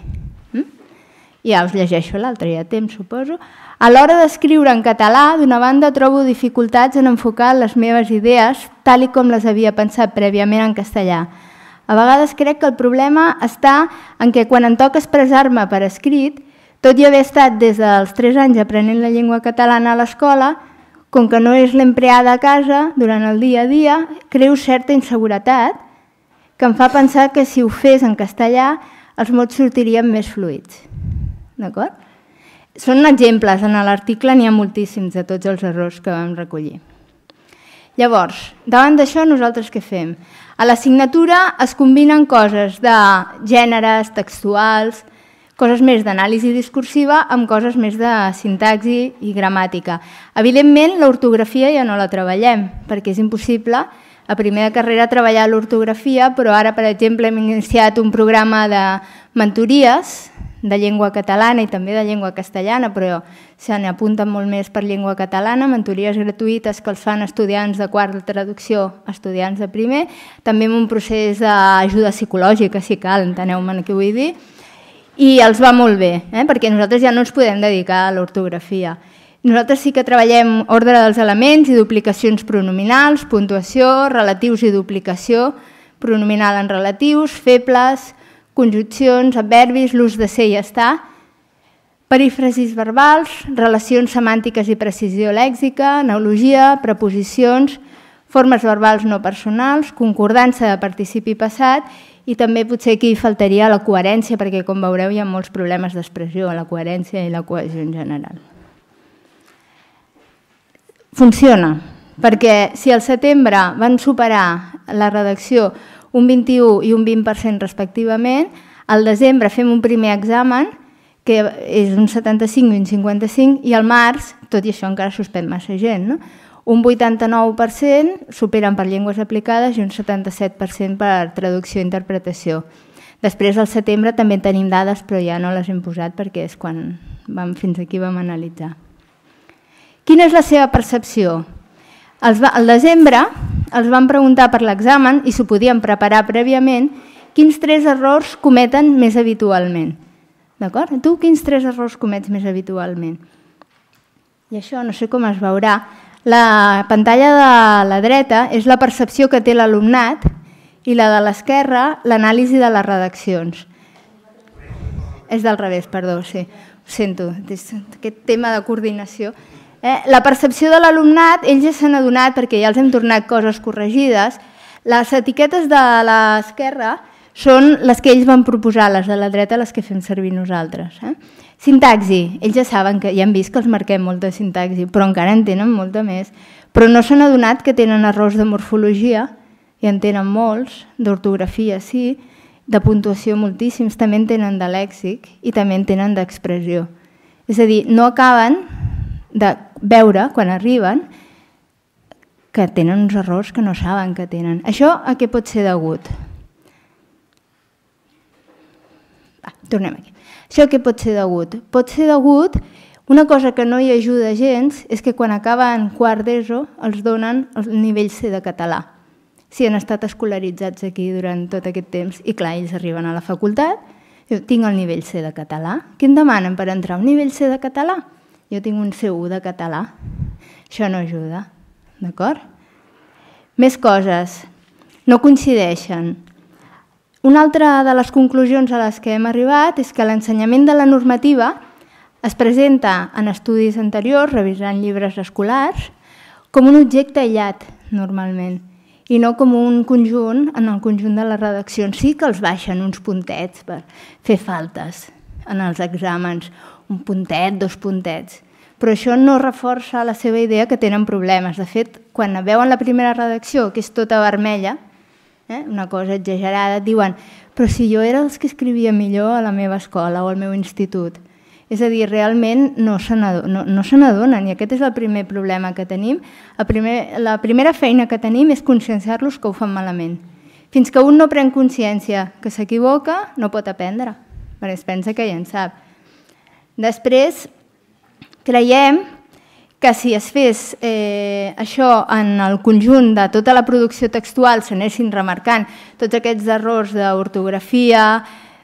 ja us llegeixo l'altre, ja temps, suposo. A l'hora d'escriure en català, d'una banda trobo dificultats en enfocar les meves idees tal i com les havia pensat prèviament en castellà. A vegades crec que el problema està en que quan em toca expressar-me per escrit, tot i haver estat des dels 3 anys aprenent la llengua catalana a l'escola, com que no és l'empleada a casa durant el dia a dia, creu certa inseguretat que em fa pensar que si ho fes en castellà els mots sortirien més fluids d'acord? Són exemples, en l'article n'hi ha moltíssims de tots els errors que vam recollir. Llavors, davant d'això, nosaltres què fem? A la es combinen coses de gèneres, textuals, coses més d'anàlisi discursiva amb coses més de sintaxi i gramàtica. Evidentment, l'ortografia ja no la treballem, perquè és impossible que a primer de carrera a treballar l'ortografia, però ara, per exemple, hem iniciat un programa de mentories de llengua catalana i també de llengua castellana, però se n'apunten molt més per llengua catalana, mentories gratuïtes que els fan estudiants de quart de traducció, estudiants de primer, també amb un procés d'ajuda psicològica, si cal, enteneu-me què vull dir, i els va molt bé, eh? perquè nosaltres ja no ens podem dedicar a l'ortografia. Nosaltres sí que treballem ordre dels elements i duplicacions pronominals, puntuació, relatius i duplicació, pronominal en relatius, febles, conjuncions, adverbis, l'ús de ser i estar, perífrasis verbals, relacions semàntiques i precisió lèxica, neologia, preposicions, formes verbals no personals, concordança de participi passat i també potser aquí faltaria la coherència, perquè com veureu hi ha molts problemes d'expressió, la coherència i la cohesió en general funciona, perquè si al setembre van superar la redacció un 21 i un 20% respectivament, al desembre fem un primer examen que és un 75 i un 55, i al març, tot i això encara suspèn massa gent, no? un 89% superen per llengües aplicades i un 77% per traducció i interpretació. Després, al setembre, també tenim dades, però ja no les hem posat perquè és quan vam, fins aquí vam analitzar. Quina és la seva percepció? Els al desembre els van preguntar per l'examen i s'ho podien preparar prèviament quins tres errors cometen més habitualment. D'acord? Tu quins tres errors comets més habitualment? I això no sé com es veurà. La pantalla de la dreta és la percepció que té l'alumnat i la de l'esquerra l'anàlisi de les redaccions. És del revés, perdó, sí. Ho sento, aquest tema de coordinació Eh? La percepció de l'alumnat, ells ja s'han adonat perquè ja els hem tornat coses corregides. Les etiquetes de l'esquerra són les que ells van proposar, les de la dreta, les que fem servir nosaltres. Eh? Sintaxi, ells ja saben que ja han vist que els marquem molta sintaxi, però encara en tenen molta més. Però no s'han adonat que tenen errors de morfologia, i en tenen molts, d'ortografia sí, de puntuació moltíssims, també en tenen de lèxic i també en tenen d'expressió. És a dir, no acaben de veure quan arriben que tenen uns errors que no saben que tenen. Això a què pot ser degut? Va, tornem aquí. Això a què pot ser degut? Pot ser degut, una cosa que no hi ajuda gens és que quan acaben quart d'ESO els donen el nivell C de català. Si han estat escolaritzats aquí durant tot aquest temps i clar, ells arriben a la facultat, jo tinc el nivell C de català. Què em demanen per entrar a un nivell C de català? Jo tinc un C1 de català. Això no ajuda, d'acord? Més coses. No coincideixen. Una altra de les conclusions a les que hem arribat és que l'ensenyament de la normativa es presenta en estudis anteriors, revisant llibres escolars, com un objecte aïllat, normalment, i no com un conjunt, en el conjunt de les redaccions sí que els baixen uns puntets per fer faltes en els exàmens un puntet, dos puntets. Però això no reforça la seva idea que tenen problemes. De fet, quan veuen la primera redacció, que és tota vermella, eh, una cosa exagerada, diuen però si jo era els que escrivia millor a la meva escola o al meu institut. És a dir, realment no se n'adonen, no, no i aquest és el primer problema que tenim. El primer, la primera feina que tenim és conscienciar-los que ho fan malament. Fins que un no pren consciència que s'equivoca, no pot aprendre, perquè es pensa que ja en sap. Després, creiem que si es fes eh, això en el conjunt de tota la producció textual, s'anessin remarcant tots aquests errors d'ortografia,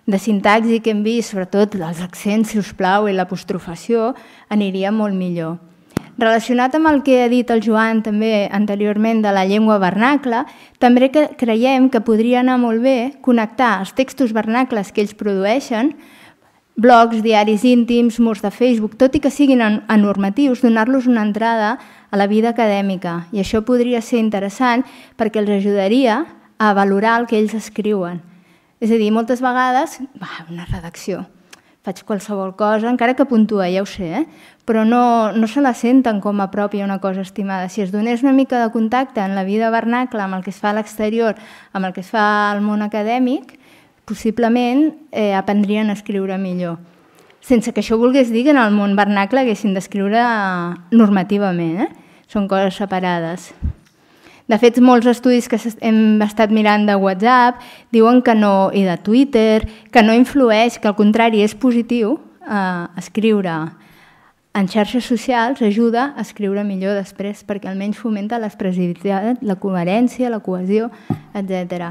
de sintaxi que hem vist, sobretot els accents, si us plau, i l'apostrofació, aniria molt millor. Relacionat amb el que ha dit el Joan també anteriorment de la llengua vernacle, també creiem que podria anar molt bé connectar els textos vernacles que ells produeixen blogs, diaris íntims, murs de Facebook, tot i que siguin anormatius, donar-los una entrada a la vida acadèmica. I això podria ser interessant perquè els ajudaria a valorar el que ells escriuen. És a dir, moltes vegades, va, una redacció, faig qualsevol cosa, encara que puntua, ja ho sé, eh? però no, no se la senten com a pròpia una cosa estimada. Si es donés una mica de contacte en la vida vernacle amb el que es fa a l'exterior, amb el que es fa al món acadèmic, possiblement eh, aprendrien a escriure millor. Sense que això volgués dir que en el món vernacle haguessin d'escriure normativament, eh? són coses separades. De fet, molts estudis que hem estat mirant de WhatsApp diuen que no, i de Twitter, que no influeix, que al contrari és positiu eh, escriure en xarxes socials ajuda a escriure millor després perquè almenys fomenta l'expressivitat, la coherència, la cohesió, etc.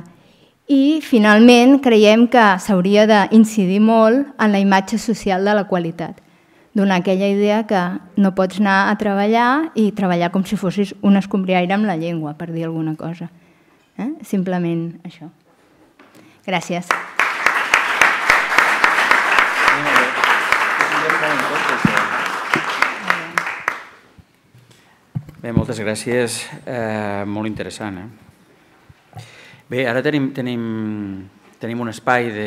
I, finalment, creiem que s'hauria d'incidir molt en la imatge social de la qualitat, donar aquella idea que no pots anar a treballar i treballar com si fossis un escombriaire amb la llengua, per dir alguna cosa. Eh? Simplement això. Gràcies. Bé, moltes gràcies. Eh, molt interessant, eh? Bé, ara tenim, tenim, tenim un espai de,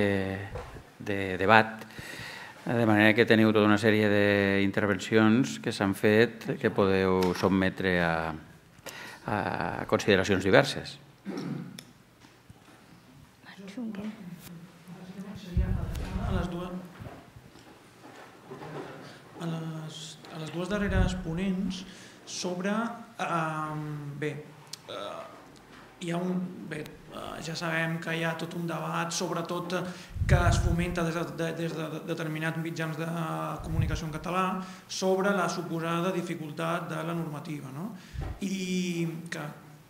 de debat, eh, de manera que teniu tota una sèrie d'intervencions que s'han fet que podeu sotmetre a, a consideracions diverses. A les dues, a les, a les dues darreres ponents sobre... Eh, bé, eh, hi ha un... Bé, Eh, ja sabem que hi ha tot un debat, sobretot que es fomenta des de, de, des de determinats mitjans de comunicació en català, sobre la suposada dificultat de la normativa. No? I que,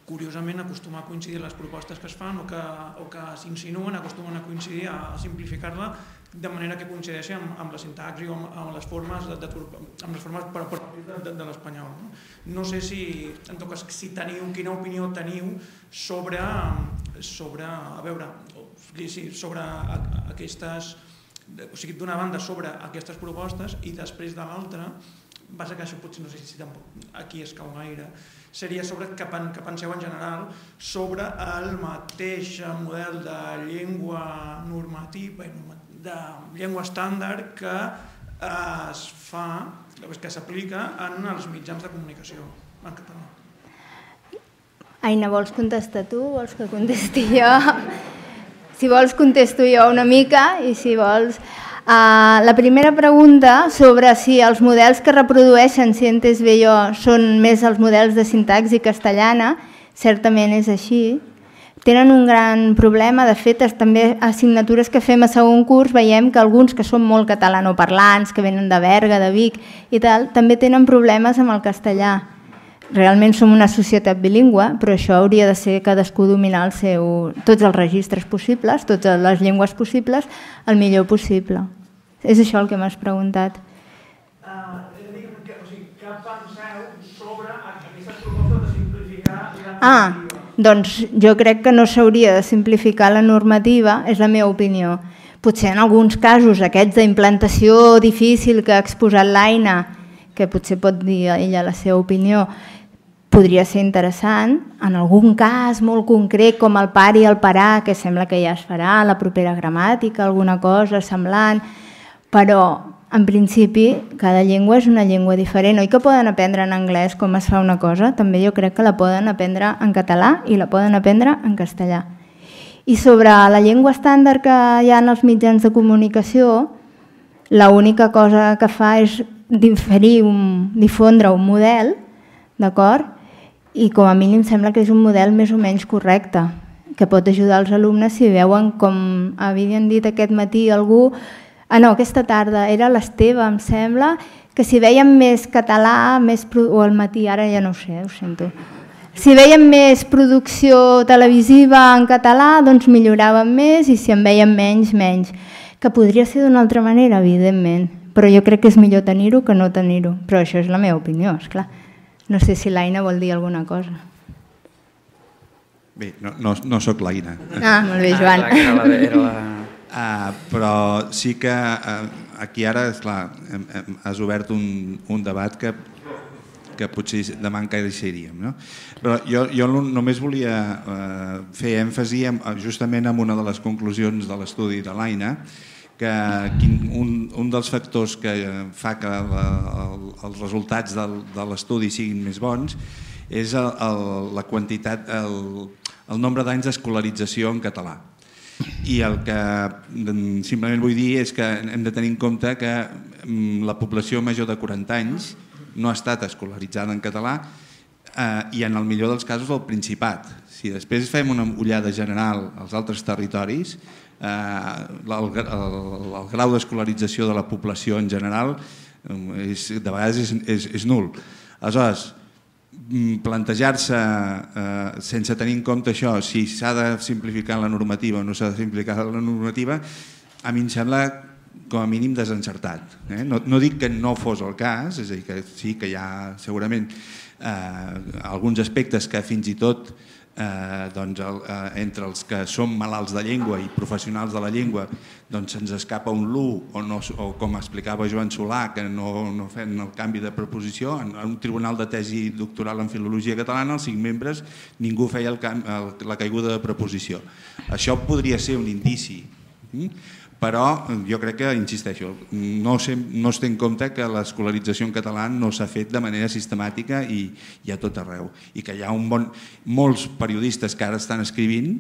curiosament, acostuma a coincidir les propostes que es fan o que, o que s'insinuen, acostumen a coincidir a simplificar-la de manera que coincideixi amb, amb la sintaxi o amb, amb les formes, de, de, amb les formes per, per, de, de l'espanyol. No? no sé si, en tot cas, si teniu, quina opinió teniu sobre, sobre a veure, sí, sobre aquestes, o sigui, d'una banda sobre aquestes propostes i després de l'altra, a que això potser no sé si tampoc aquí es cau gaire, seria sobre que, pen, que penseu en general sobre el mateix model de llengua normativa i normativa de llengua estàndard que eh, es fa, que s'aplica en els mitjans de comunicació en català. Aina, vols contestar tu? Vols que contesti jo? Si vols, contesto jo una mica i si vols... Uh, la primera pregunta sobre si els models que reprodueixen, si entes bé jo, són més els models de sintaxi castellana, certament és així tenen un gran problema. De fet, també assignatures que fem a segon curs veiem que alguns que són molt catalanoparlants, que venen de Berga, de Vic i tal, també tenen problemes amb el castellà. Realment som una societat bilingüe, però això hauria de ser cadascú dominar el seu, tots els registres possibles, totes les llengües possibles, el millor possible. És això el que m'has preguntat. ah, doncs jo crec que no s'hauria de simplificar la normativa, és la meva opinió. Potser en alguns casos, aquests d'implantació difícil que ha exposat l'Aina, que potser pot dir ella la seva opinió, podria ser interessant, en algun cas molt concret, com el par i el parà, que sembla que ja es farà, la propera gramàtica, alguna cosa semblant, però en principi, cada llengua és una llengua diferent. Oi que poden aprendre en anglès com es fa una cosa? També jo crec que la poden aprendre en català i la poden aprendre en castellà. I sobre la llengua estàndard que hi ha en els mitjans de comunicació, la única cosa que fa és diferir un, difondre un model, d'acord? I com a mínim sembla que és un model més o menys correcte, que pot ajudar els alumnes si veuen com havien dit aquest matí algú Ah, no, aquesta tarda, era l'Esteve, em sembla, que si veiem més català, més o al matí, ara ja no ho sé, ho sento. Si veiem més producció televisiva en català, doncs milloràvem més i si en veiem menys, menys. Que podria ser d'una altra manera, evidentment, però jo crec que és millor tenir-ho que no tenir-ho. Però això és la meva opinió, és clar. No sé si l'Aina vol dir alguna cosa. Bé, no, no, no sóc l'Aina. Ah, molt bé, Joan. Ah, era la, era la Uh, però sí que uh, aquí ara, esclar, hem, hem, has obert un, un debat que, que potser demà encara hi seríem. No? Però jo, jo només volia uh, fer èmfasi en, eh, justament en una de les conclusions de l'estudi de l'AINA, que quin, un, un dels factors que fa que la, el, els resultats del, de l'estudi siguin més bons és el, el, la quantitat, el, el nombre d'anys d'escolarització en català. I el que doncs, simplement vull dir és que hem de tenir en compte que mm, la població major de 40 anys no ha estat escolaritzada en català eh, i en el millor dels casos al Principat. Si després fem una ullada general als altres territoris, eh, el, el, el grau d'escolarització de la població en general mm, és, de vegades és, és, és nul. Aleshores, plantejar-se eh, sense tenir en compte això, si s'ha de simplificar la normativa o no s'ha de simplificar la normativa, a mi em sembla com a mínim desencertat. Eh? No, no dic que no fos el cas, és a dir, que sí que hi ha segurament eh, alguns aspectes que fins i tot eh, eh, doncs el, eh, entre els que som malalts de llengua i professionals de la llengua doncs se'ns escapa un l'1 o, no, o com explicava Joan Solà que no, no fem el canvi de preposició en, un tribunal de tesi doctoral en filologia catalana els cinc membres ningú feia el, el, la caiguda de preposició això podria ser un indici mm? però jo crec que, insisteixo, no, sé, no es té en compte que l'escolarització en català no s'ha fet de manera sistemàtica i, i a tot arreu. I que hi ha un bon... molts periodistes que ara estan escrivint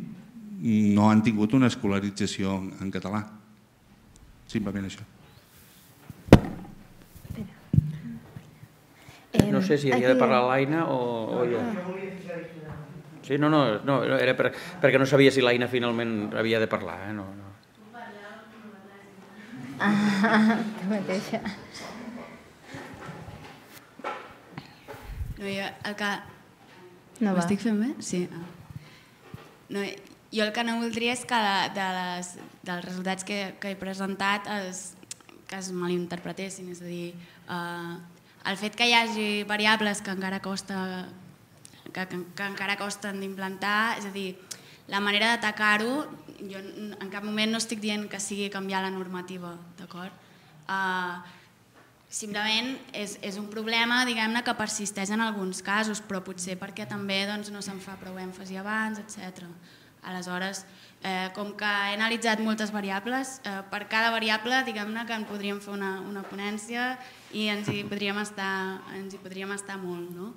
no han tingut una escolarització en català. Simplement això. No sé si havia de parlar l'Aina o, o jo. Sí, no, no, no era per, perquè no sabia si l'Aina finalment havia de parlar. Eh? No, no. Ah, tu mateixa. No, jo el que... No va. Estic fent bé? Sí. Ah. No, jo el que no voldria és que de, de les, dels resultats que, que he presentat es, que es malinterpretessin, és a dir, eh, el fet que hi hagi variables que encara costa que, que, que encara costen d'implantar, és a dir, la manera d'atacar-ho jo en cap moment no estic dient que sigui canviar la normativa, d'acord? Uh, simplement és, és un problema diguem-ne que persisteix en alguns casos, però potser perquè també doncs, no se'n fa prou èmfasi abans, etc. Aleshores, eh, com que he analitzat moltes variables, eh, per cada variable diguem-ne que en podríem fer una, una ponència i ens hi podríem estar, ens hi podríem estar molt, no?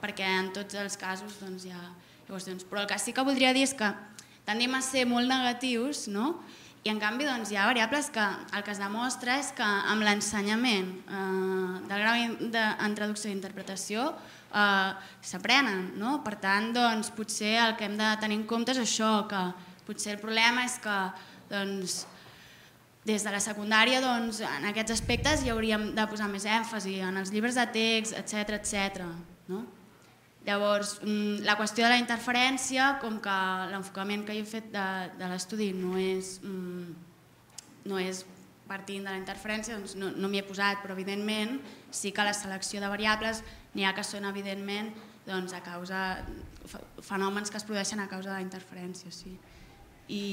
perquè en tots els casos doncs, hi ha qüestions. Però el que sí que voldria dir és que tendim a ser molt negatius, no? I en canvi doncs, hi ha variables que el que es demostra és que amb l'ensenyament eh, del grau de, en traducció i interpretació eh, s'aprenen. No? Per tant, doncs, potser el que hem de tenir en compte és això, que potser el problema és que doncs, des de la secundària doncs, en aquests aspectes hi hauríem de posar més èmfasi en els llibres de text, etc etc. no? Llavors, mm, la qüestió de la interferència, com que l'enfocament que jo he fet de, de l'estudi no, és, mm, no és partint de la interferència, doncs no, no m'hi he posat, però evidentment sí que la selecció de variables n'hi ha que són evidentment doncs, a causa fenòmens que es produeixen a causa de la interferència. Sí. I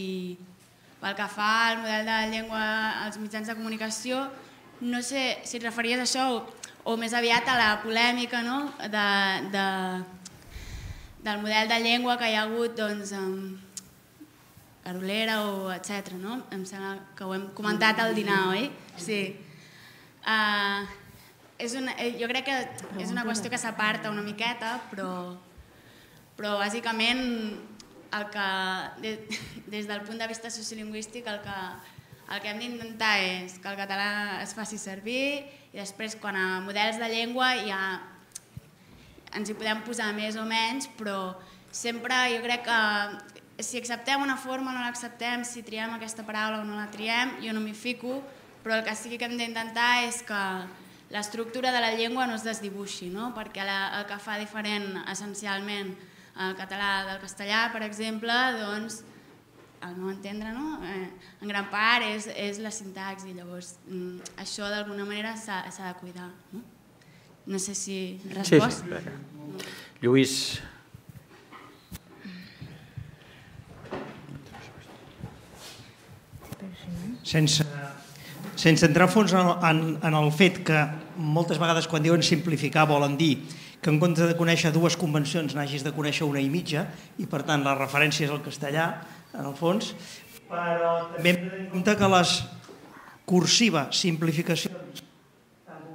pel que fa al model de llengua als mitjans de comunicació, no sé si et referies a això o o més aviat a la polèmica no? de, de, del model de llengua que hi ha hagut doncs, amb Carolera o etc. No? Em sembla que ho hem comentat al dinar, oi? Sí. Uh, és una, eh, jo crec que és una qüestió que s'aparta una miqueta, però, però bàsicament el que, des, des del punt de vista sociolingüístic el que, el que hem d'intentar és que el català es faci servir i després, quan a models de llengua ja ens hi podem posar més o menys, però sempre jo crec que si acceptem una forma o no l'acceptem, si triem aquesta paraula o no la triem, jo no m'hi fico, però el que sí que hem d'intentar és que l'estructura de la llengua no es desdibuixi, no? perquè la, el que fa diferent essencialment el català del castellà, per exemple, doncs, al meu entendre, no? eh, en gran part és, és la sintaxi, llavors mm, això d'alguna manera s'ha de cuidar. No? no sé si respost. Sí, sí. Lluís, sense, sense entrar fons en, en, en el fet que moltes vegades quan diuen simplificar volen dir que en comptes de conèixer dues convencions n'hagis de conèixer una i mitja i per tant la referència és al castellà en el fons, però també hem de tenir en compte que les cursiva, simplificacions,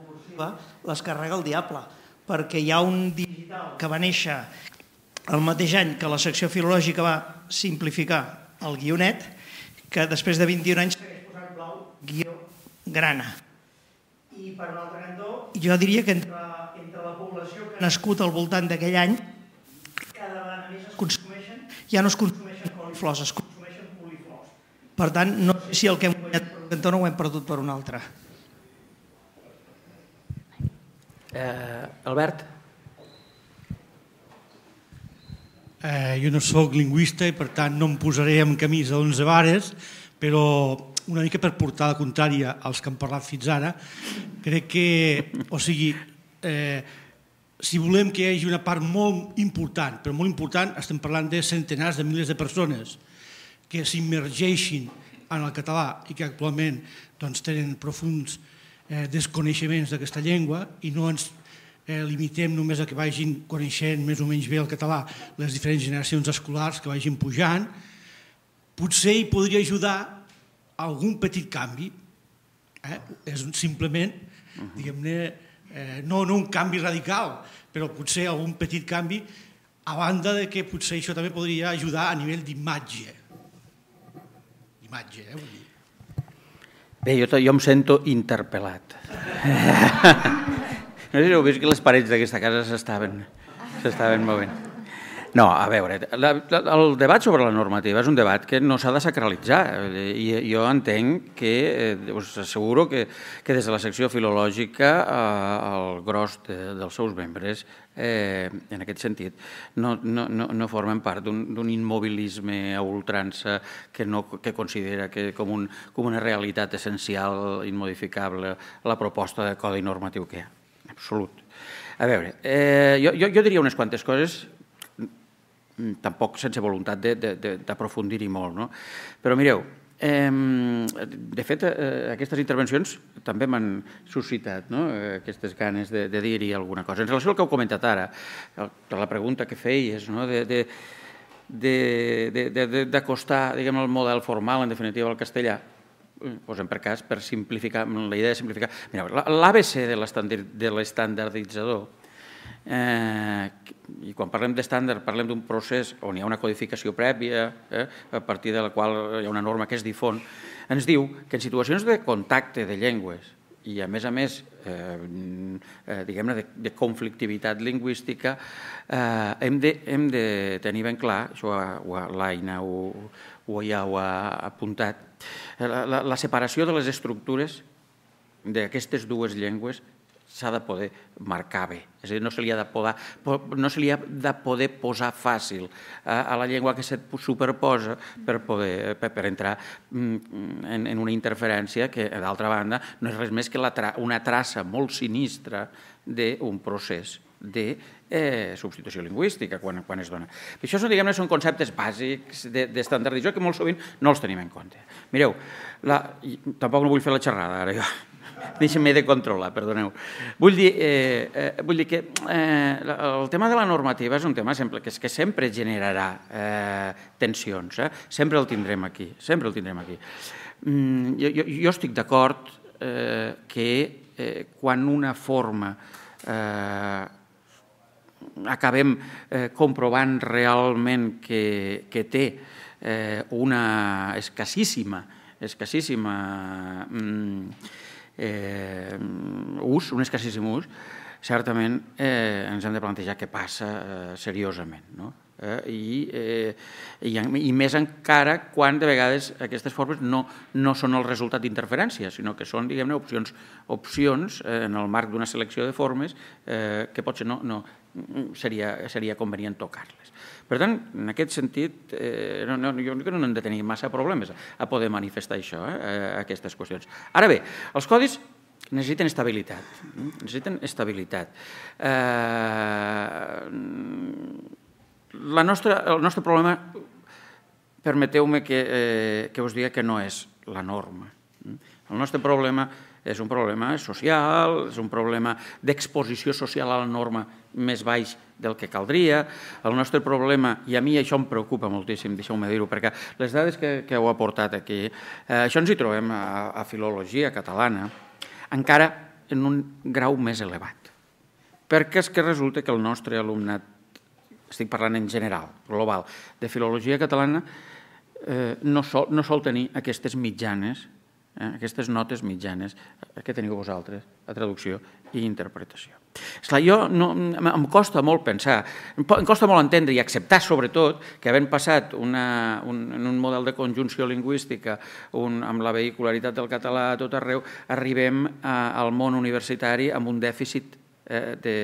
cursiva, les carrega el diable, perquè hi ha un digital que va néixer el mateix any que la secció filològica va simplificar el guionet, que després de 21 anys segueix posant blau guió grana. I per l'altre cantó, jo diria que entre, entre la població que ha nascut al voltant d'aquell any, cada vegada més es consumeixen, ja no es consumeixen flors, es consumeixen poliflors. Per tant, no sé si el que hem guanyat per un cantó no ho hem perdut per un altre. Eh, Albert? Eh, jo no sóc lingüista i per tant no em posaré amb camisa d'11 vares, però una mica per portar la contrària als que han parlat fins ara, crec que, o sigui, eh, si volem que hi hagi una part molt important, però molt important, estem parlant de centenars de milers de persones que s'immergeixin en el català i que actualment doncs, tenen profuns eh, desconeixements d'aquesta llengua i no ens eh, limitem només a que vagin coneixent més o menys bé el català les diferents generacions escolars que vagin pujant, potser hi podria ajudar algun petit canvi. Eh? És simplement, diguem-ne, eh, no, no un canvi radical, però potser algun petit canvi, a banda de que potser això també podria ajudar a nivell d'imatge. Imatge, eh, vull dir. Bé, jo, jo em sento interpel·lat. no sé si heu vist que les parets d'aquesta casa s'estaven movent. No, a veure, la, la, el debat sobre la normativa és un debat que no s'ha de sacralitzar. I jo entenc que, eh, us asseguro que, que des de la secció filològica eh, el gros de, dels seus membres eh, en aquest sentit, no, no, no formen part d'un immobilisme a ultrança que, no, que considera que com, un, com una realitat essencial, immodificable, la proposta de codi normatiu que hi ha. Absolut. A veure, eh, jo, jo, jo diria unes quantes coses Mm, tampoc sense voluntat d'aprofundir-hi molt. No? Però mireu, de fet, eh, aquestes intervencions també m'han suscitat no? aquestes ganes de, de dir-hi alguna cosa. En relació al que heu comentat ara, la pregunta que feies, no? de, de, d'acostar diguem el model formal, en definitiva, al castellà, posem eh, doncs, per cas, per simplificar, la idea de simplificar... Mireu, l'ABC de l'estàndarditzador Eh, I quan parlem d'estàndard parlem d'un procés on hi ha una codificació prèvia, eh, a partir de la qual hi ha una norma que es difon, ens diu que en situacions de contacte de llengües i, a més a més, eh, eh diguem-ne, de, de conflictivitat lingüística, eh, hem, de, hem de tenir ben clar, això l'Aina ho, ho, ja ho ha apuntat, eh, la, la, la separació de les estructures d'aquestes dues llengües s'ha de poder marcar bé. És a dir, no se li ha de poder, no se li ha de poder posar fàcil eh, a, la llengua que se't superposa per, poder, per, per entrar mm, en, en una interferència que, d'altra banda, no és res més que la tra una traça molt sinistra d'un procés de eh, substitució lingüística quan, quan es dona. Això són, diguem-ne, són conceptes bàsics d'estandardització de, de que molt sovint no els tenim en compte. Mireu, la, tampoc no vull fer la xerrada ara jo, Deixa'm-me de controlar, perdoneu. Vull dir, eh, eh, vull dir que eh, el tema de la normativa és un tema sempre, que, és que sempre generarà eh, tensions. Eh? Sempre el tindrem aquí, sempre el tindrem aquí. Mm, jo, jo, jo estic d'acord eh, que eh, quan una forma eh, acabem eh, comprovant realment que, que té eh, una escassíssima, escassíssima eh, eh, ús, un escassíssim ús, certament eh, ens hem de plantejar què passa eh, seriosament. No? Eh, i, eh, i, i més encara quan de vegades aquestes formes no, no són el resultat d'interferència, sinó que són diguem-ne opcions, opcions eh, en el marc d'una selecció de formes eh, que potser no, no seria, seria convenient tocar-les. Per tant, en aquest sentit, eh, no, no, jo crec que no hem de tenir massa problemes a poder manifestar això, eh, aquestes qüestions. Ara bé, els codis necessiten estabilitat. Mm, necessiten estabilitat. Eh, la nostra, el nostre problema, permeteu-me que, eh, que us digui que no és la norma. Mm. El nostre problema és un problema social, és un problema d'exposició social a la norma més baix del que caldria. El nostre problema, i a mi això em preocupa moltíssim, deixeu-me dir-ho, perquè les dades que, que heu aportat aquí, eh, això ens hi trobem a, a filologia catalana, encara en un grau més elevat. Perquè és que resulta que el nostre alumnat, estic parlant en general, global, de filologia catalana, eh, no, sol, no sol tenir aquestes mitjanes, eh, aquestes notes mitjanes eh, que teniu vosaltres a traducció i interpretació. Esclar, jo no, em costa molt pensar, em costa molt entendre i acceptar, sobretot, que havent passat una, un, en un model de conjunció lingüística un, amb la vehicularitat del català a tot arreu, arribem a, al món universitari amb un dèficit eh, de,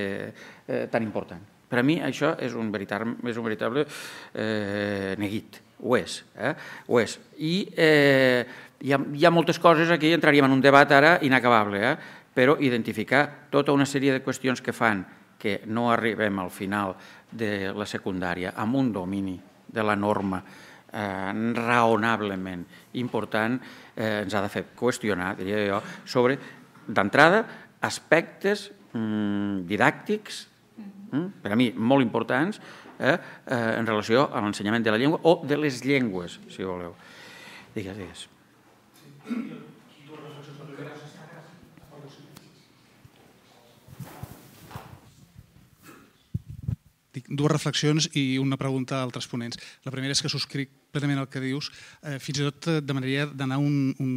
eh, tan important. Per a mi això és un, veritable, és un veritable eh, neguit, ho és. Eh? Ho és. I eh, hi, ha, hi ha moltes coses aquí, entraríem en un debat ara inacabable, eh? però identificar tota una sèrie de qüestions que fan que no arribem al final de la secundària amb un domini de la norma eh, raonablement important eh, ens ha de fer qüestionar, diria jo, sobre, d'entrada, aspectes mm, didàctics, mm, per a mi molt importants, eh, eh, en relació a l'ensenyament de la llengua o de les llengües, si voleu. Digues, digues. Sí. dues reflexions i una pregunta a altres ponents. La primera és que subscric plenament el que dius. Eh, fins i tot eh, demanaria d'anar un, un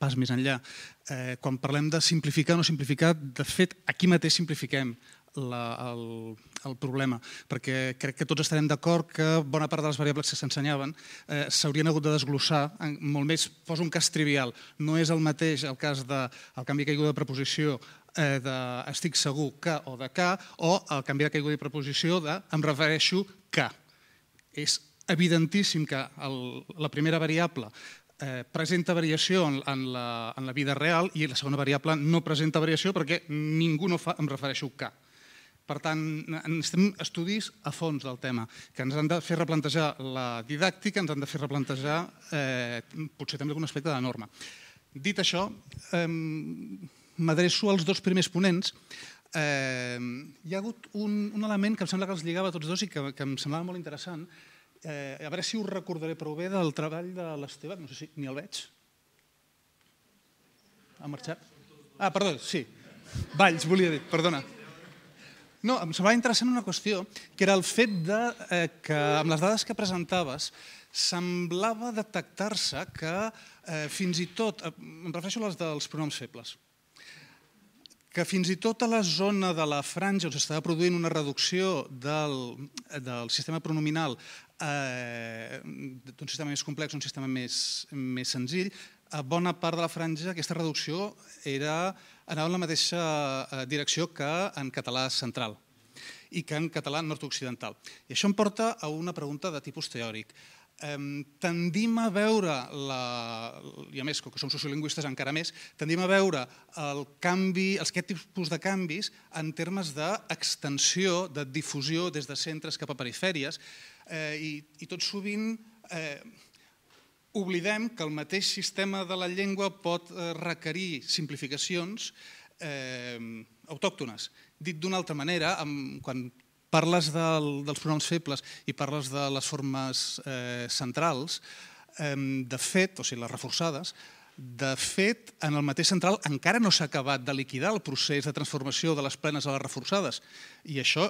pas més enllà. Eh, quan parlem de simplificar o no simplificar, de fet, aquí mateix simplifiquem la, el, el problema, perquè crec que tots estarem d'acord que bona part de les variables que s'ensenyaven eh, s'haurien hagut de desglossar en, molt més, poso un cas trivial, no és el mateix el cas del de, canvi caigut de preposició eh, de estic segur que o de que, o el canvi de caigut de preposició de em refereixo que. És evidentíssim que el, la primera variable eh, presenta variació en, en, la, en la vida real i la segona variable no presenta variació perquè ningú no fa, em refereixo que. Per tant, estem estudis a fons del tema, que ens han de fer replantejar la didàctica, ens han de fer replantejar eh, potser també algun aspecte de la norma. Dit això, eh, m'adreço als dos primers ponents. Eh, hi ha hagut un, un element que em sembla que els lligava a tots dos i que, que em semblava molt interessant. Eh, a veure si us recordaré prou bé del treball de l'Esteve, no sé si ni el veig. Ha marxat? Ah, perdó, sí. Valls, volia dir, perdona. No, em semblava interessant una qüestió, que era el fet de, eh, que amb les dades que presentaves semblava detectar-se que eh, fins i tot, eh, em refereixo a les dels pronoms febles, que fins i tot a la zona de la franja on s'estava produint una reducció del, del sistema pronominal eh, d'un sistema més complex a un sistema més, més senzill, a bona part de la franja aquesta reducció era anava en la mateixa eh, direcció que en català central i que en català nord-occidental. I això em porta a una pregunta de tipus teòric. Tendim a veure, la, i a més, com que som sociolingüistes encara més, tendim a veure el canvi, els aquest tipus de canvis en termes d'extensió, de difusió des de centres cap a perifèries, eh, i, i tot sovint eh, oblidem que el mateix sistema de la llengua pot eh, requerir simplificacions eh, autòctones. Dit d'una altra manera, amb, quan parles del, dels pronoms febles i parles de les formes eh, centrals, eh, de fet, o sigui, les reforçades, de fet, en el mateix central encara no s'ha acabat de liquidar el procés de transformació de les plenes a les reforçades. I això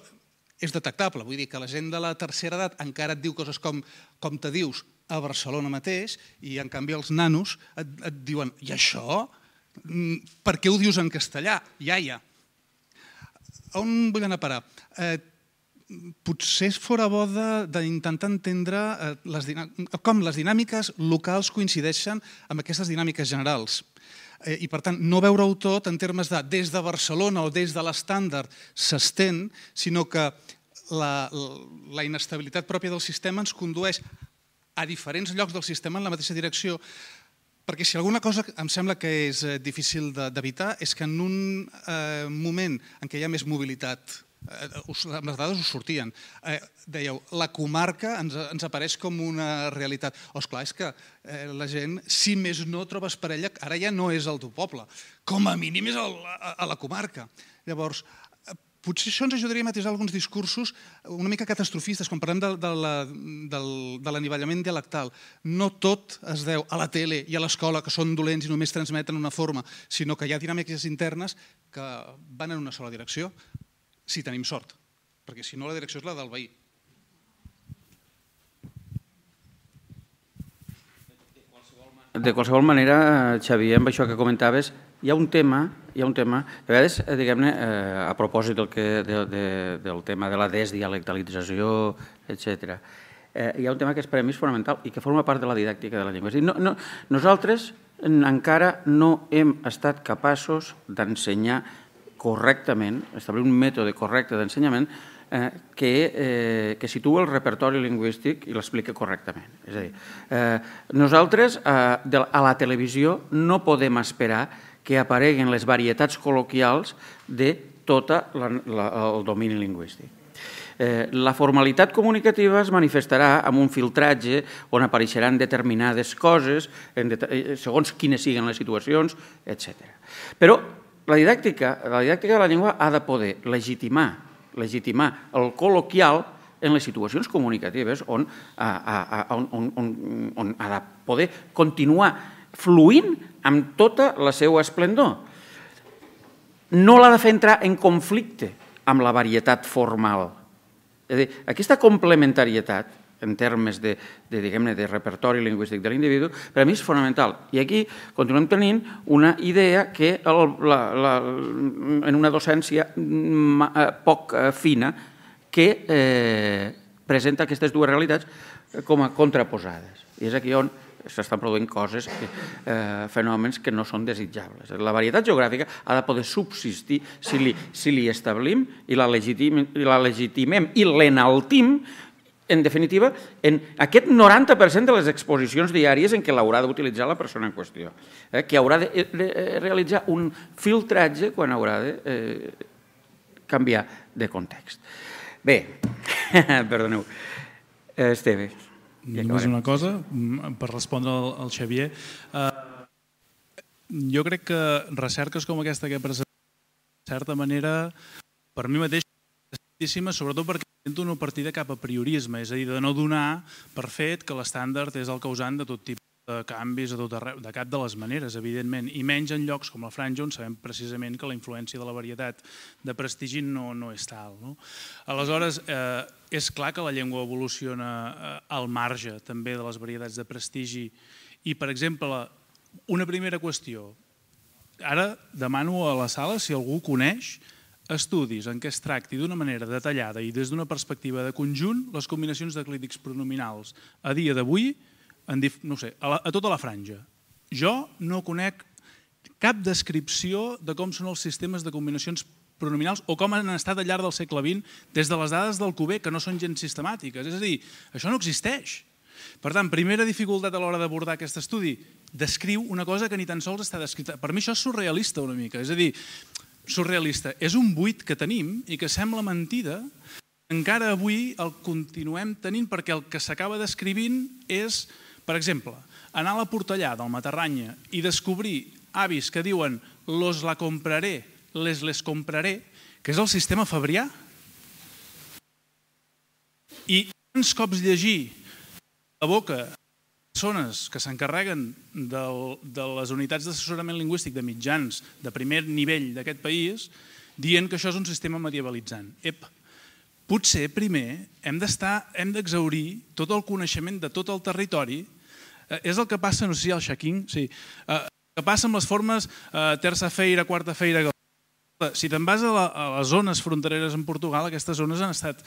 és detectable. Vull dir que la gent de la tercera edat encara et diu coses com com te dius, a Barcelona mateix i en canvi els nanos et, et diuen i això? Mm, per què ho dius en castellà? Iaia. On vull anar a parar? Eh, potser és fora bo d'intentar entendre eh, les com les dinàmiques locals coincideixen amb aquestes dinàmiques generals. Eh, I, per tant, no veure-ho tot en termes de des de Barcelona o des de l'estàndard s'estén, sinó que la, la inestabilitat pròpia del sistema ens condueix a diferents llocs del sistema en la mateixa direcció, perquè si alguna cosa em sembla que és eh, difícil d'evitar és que en un eh, moment en què hi ha més mobilitat amb eh, les dades us sortien. Eh, dèieu, la comarca ens, ens apareix com una realitat. O, esclar, és que la gent, si més no trobes parella, ara ja no és el teu poble, com a mínim és a la comarca. Llavors, Potser això ens ajudaria a matisar alguns discursos una mica catastrofistes, quan parlem de, de l'anivellament la, de dialectal. No tot es deu a la tele i a l'escola, que són dolents i només transmeten una forma, sinó que hi ha dinàmiques internes que van en una sola direcció, si tenim sort, perquè si no la direcció és la del veí. De qualsevol manera, Xavier, amb això que comentaves, hi ha un tema hi ha un tema, a vegades, eh, diguem-ne, eh, a propòsit del, que, de, de, del tema de la desdialectalització, etc. Eh, hi ha un tema que és per a mi és fonamental i que forma part de la didàctica de la llengua. És dir, no, no, nosaltres encara no hem estat capaços d'ensenyar correctament, establir un mètode correcte d'ensenyament eh, que, eh, que situa el repertori lingüístic i l'explica correctament. És a dir, eh, nosaltres eh, de, a la televisió no podem esperar que apareguen les varietats col·loquials de tot el domini lingüístic. Eh, la formalitat comunicativa es manifestarà amb un filtratge on apareixeran determinades coses en eh, segons quines siguen les situacions, etc. Però la didàctica, la didàctica de la llengua ha de poder legitimar, legitimar el col·loquial en les situacions comunicatives on, a, a, on, on, on, on ha de poder continuar fluint amb tota la seva esplendor. No l'ha de fer entrar en conflicte amb la varietat formal. És dir, aquesta complementarietat, en termes de, de, diguem de repertori lingüístic de l'individu, per a mi és fonamental. I aquí continuem tenint una idea que el, la, la, en una docència mm, eh, poc eh, fina que eh, presenta aquestes dues realitats eh, com a contraposades. I és aquí on s'estan produint coses, que, eh, fenòmens que no són desitjables. La varietat geogràfica ha de poder subsistir si li, si li establim i la, legitim, i la legitimem i l'enaltim en definitiva, en aquest 90% de les exposicions diàries en què l'haurà d'utilitzar la persona en qüestió, eh, que haurà de, de, realitzar un filtratge quan haurà de eh, canviar de context. Bé, perdoneu, eh, Esteve. Només una cosa, mm, per respondre al, Xavier. Eh, jo crec que recerques com aquesta que he presentat, de certa manera, per mi mateix, sobretot perquè intento no partir de cap apriorisme, és a dir, de no donar per fet que l'estàndard és el causant de tot tipus de canvis a tot arreu, de cap de les maneres, evidentment, i menys en llocs com la Franja, on sabem precisament que la influència de la varietat de prestigi no, no és tal. No? Aleshores, eh, és clar que la llengua evoluciona eh, al marge també de les varietats de prestigi i, per exemple, una primera qüestió. Ara demano a la sala si algú coneix estudis en què es tracti d'una manera detallada i des d'una perspectiva de conjunt les combinacions de clítics pronominals a dia d'avui, no sé, a, la, a tota la franja. Jo no conec cap descripció de com són els sistemes de combinacions pronominals o com han estat al llarg del segle XX des de les dades del Cuber, que no són gens sistemàtiques. És a dir, això no existeix. Per tant, primera dificultat a l'hora d'abordar aquest estudi, descriu una cosa que ni tan sols està descrita. Per mi això és surrealista una mica, és a dir, surrealista. És un buit que tenim i que sembla mentida, encara avui el continuem tenint perquè el que s'acaba descrivint és, per exemple, anar a la portallada, del Matarranya i descobrir avis que diuen «los la compraré» les les compraré, que és el sistema fabrià. I tants cops llegir a boca persones que s'encarreguen de les unitats d'assessorament lingüístic de mitjans de primer nivell d'aquest país dient que això és un sistema medievalitzant. Ep, potser primer hem d'estar, hem d'exaurir tot el coneixement de tot el territori. Eh, és el que passa, no sé si el Shaquín, sí, eh, que passa amb les formes eh, terça feira, quarta feira, si te'n vas a, la, a les zones frontereres en Portugal, aquestes zones han estat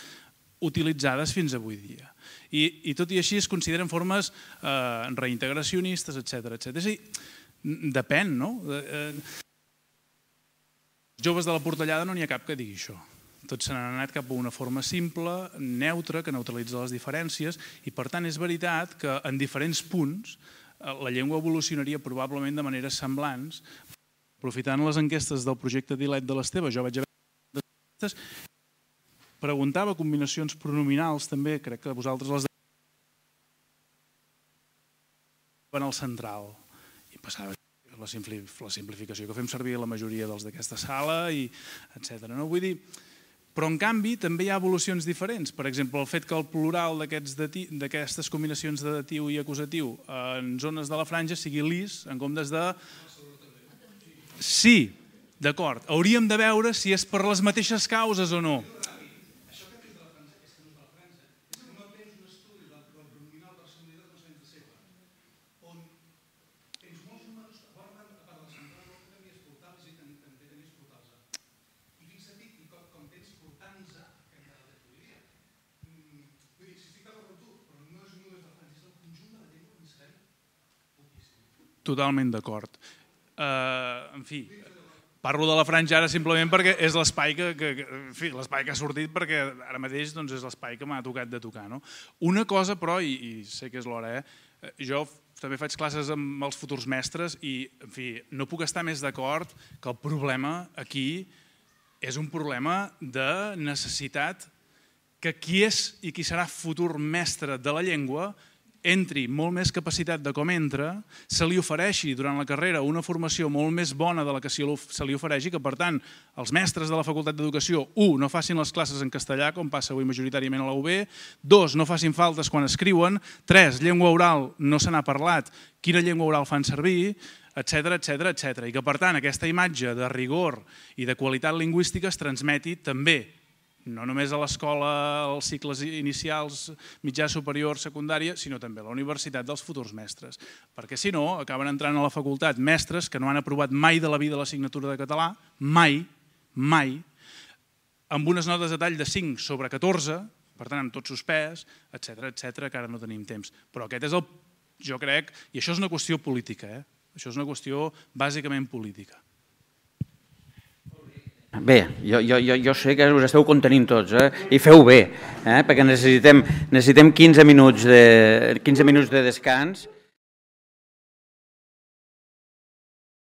utilitzades fins avui dia. I, i tot i així es consideren formes eh, reintegracionistes, etc etc. És a dir, depèn, no? Eh, eh, joves de la Portellada no n'hi ha cap que digui això. Tots se n'han anat cap a una forma simple, neutra, que neutralitza les diferències, i per tant és veritat que en diferents punts eh, la llengua evolucionaria probablement de maneres semblants, Aprofitant les enquestes del projecte Dilet de l'Esteve, jo vaig haver enquestes, preguntava combinacions pronominals també, crec que vosaltres les en al central i passava la, simpli... la simplificació que fem servir la majoria dels d'aquesta sala, i etc. No? Vull dir, però, en canvi, també hi ha evolucions diferents. Per exemple, el fet que el plural d'aquestes combinacions de datiu i acusatiu en zones de la franja sigui lis en comptes de Sí, d'acord. Hauríem de veure si és per les mateixes causes o no. Totalment d'acord eh, en fi, parlo de la franja ara simplement perquè és l'espai que, que, que, en fi, l'espai que ha sortit perquè ara mateix doncs, és l'espai que m'ha tocat de tocar. No? Una cosa, però, i, i sé que és l'hora, eh, eh jo també faig classes amb els futurs mestres i, en fi, no puc estar més d'acord que el problema aquí és un problema de necessitat que qui és i qui serà futur mestre de la llengua entri molt més capacitat de com entra, se li ofereixi durant la carrera una formació molt més bona de la que se li ofereixi, que per tant els mestres de la Facultat d'Educació, u, no facin les classes en castellà, com passa avui majoritàriament a la UB, dos, no facin faltes quan escriuen, tres, llengua oral no se n'ha parlat, quina llengua oral fan servir, etc etc etc. I que per tant aquesta imatge de rigor i de qualitat lingüística es transmeti també no només a l'escola, als cicles inicials, mitjà superior, secundària, sinó també a la universitat dels futurs mestres. Perquè si no, acaben entrant a la facultat mestres que no han aprovat mai de la vida l'assignatura de català, mai, mai, amb unes notes de tall de 5 sobre 14, per tant, amb tot suspès, etc etc que ara no tenim temps. Però aquest és el, jo crec, i això és una qüestió política, eh? això és una qüestió bàsicament política. Bé, jo, jo, jo, jo sé que us esteu contenint tots, eh? i feu bé, eh? perquè necessitem, necessitem 15 minuts de, 15 minuts de descans.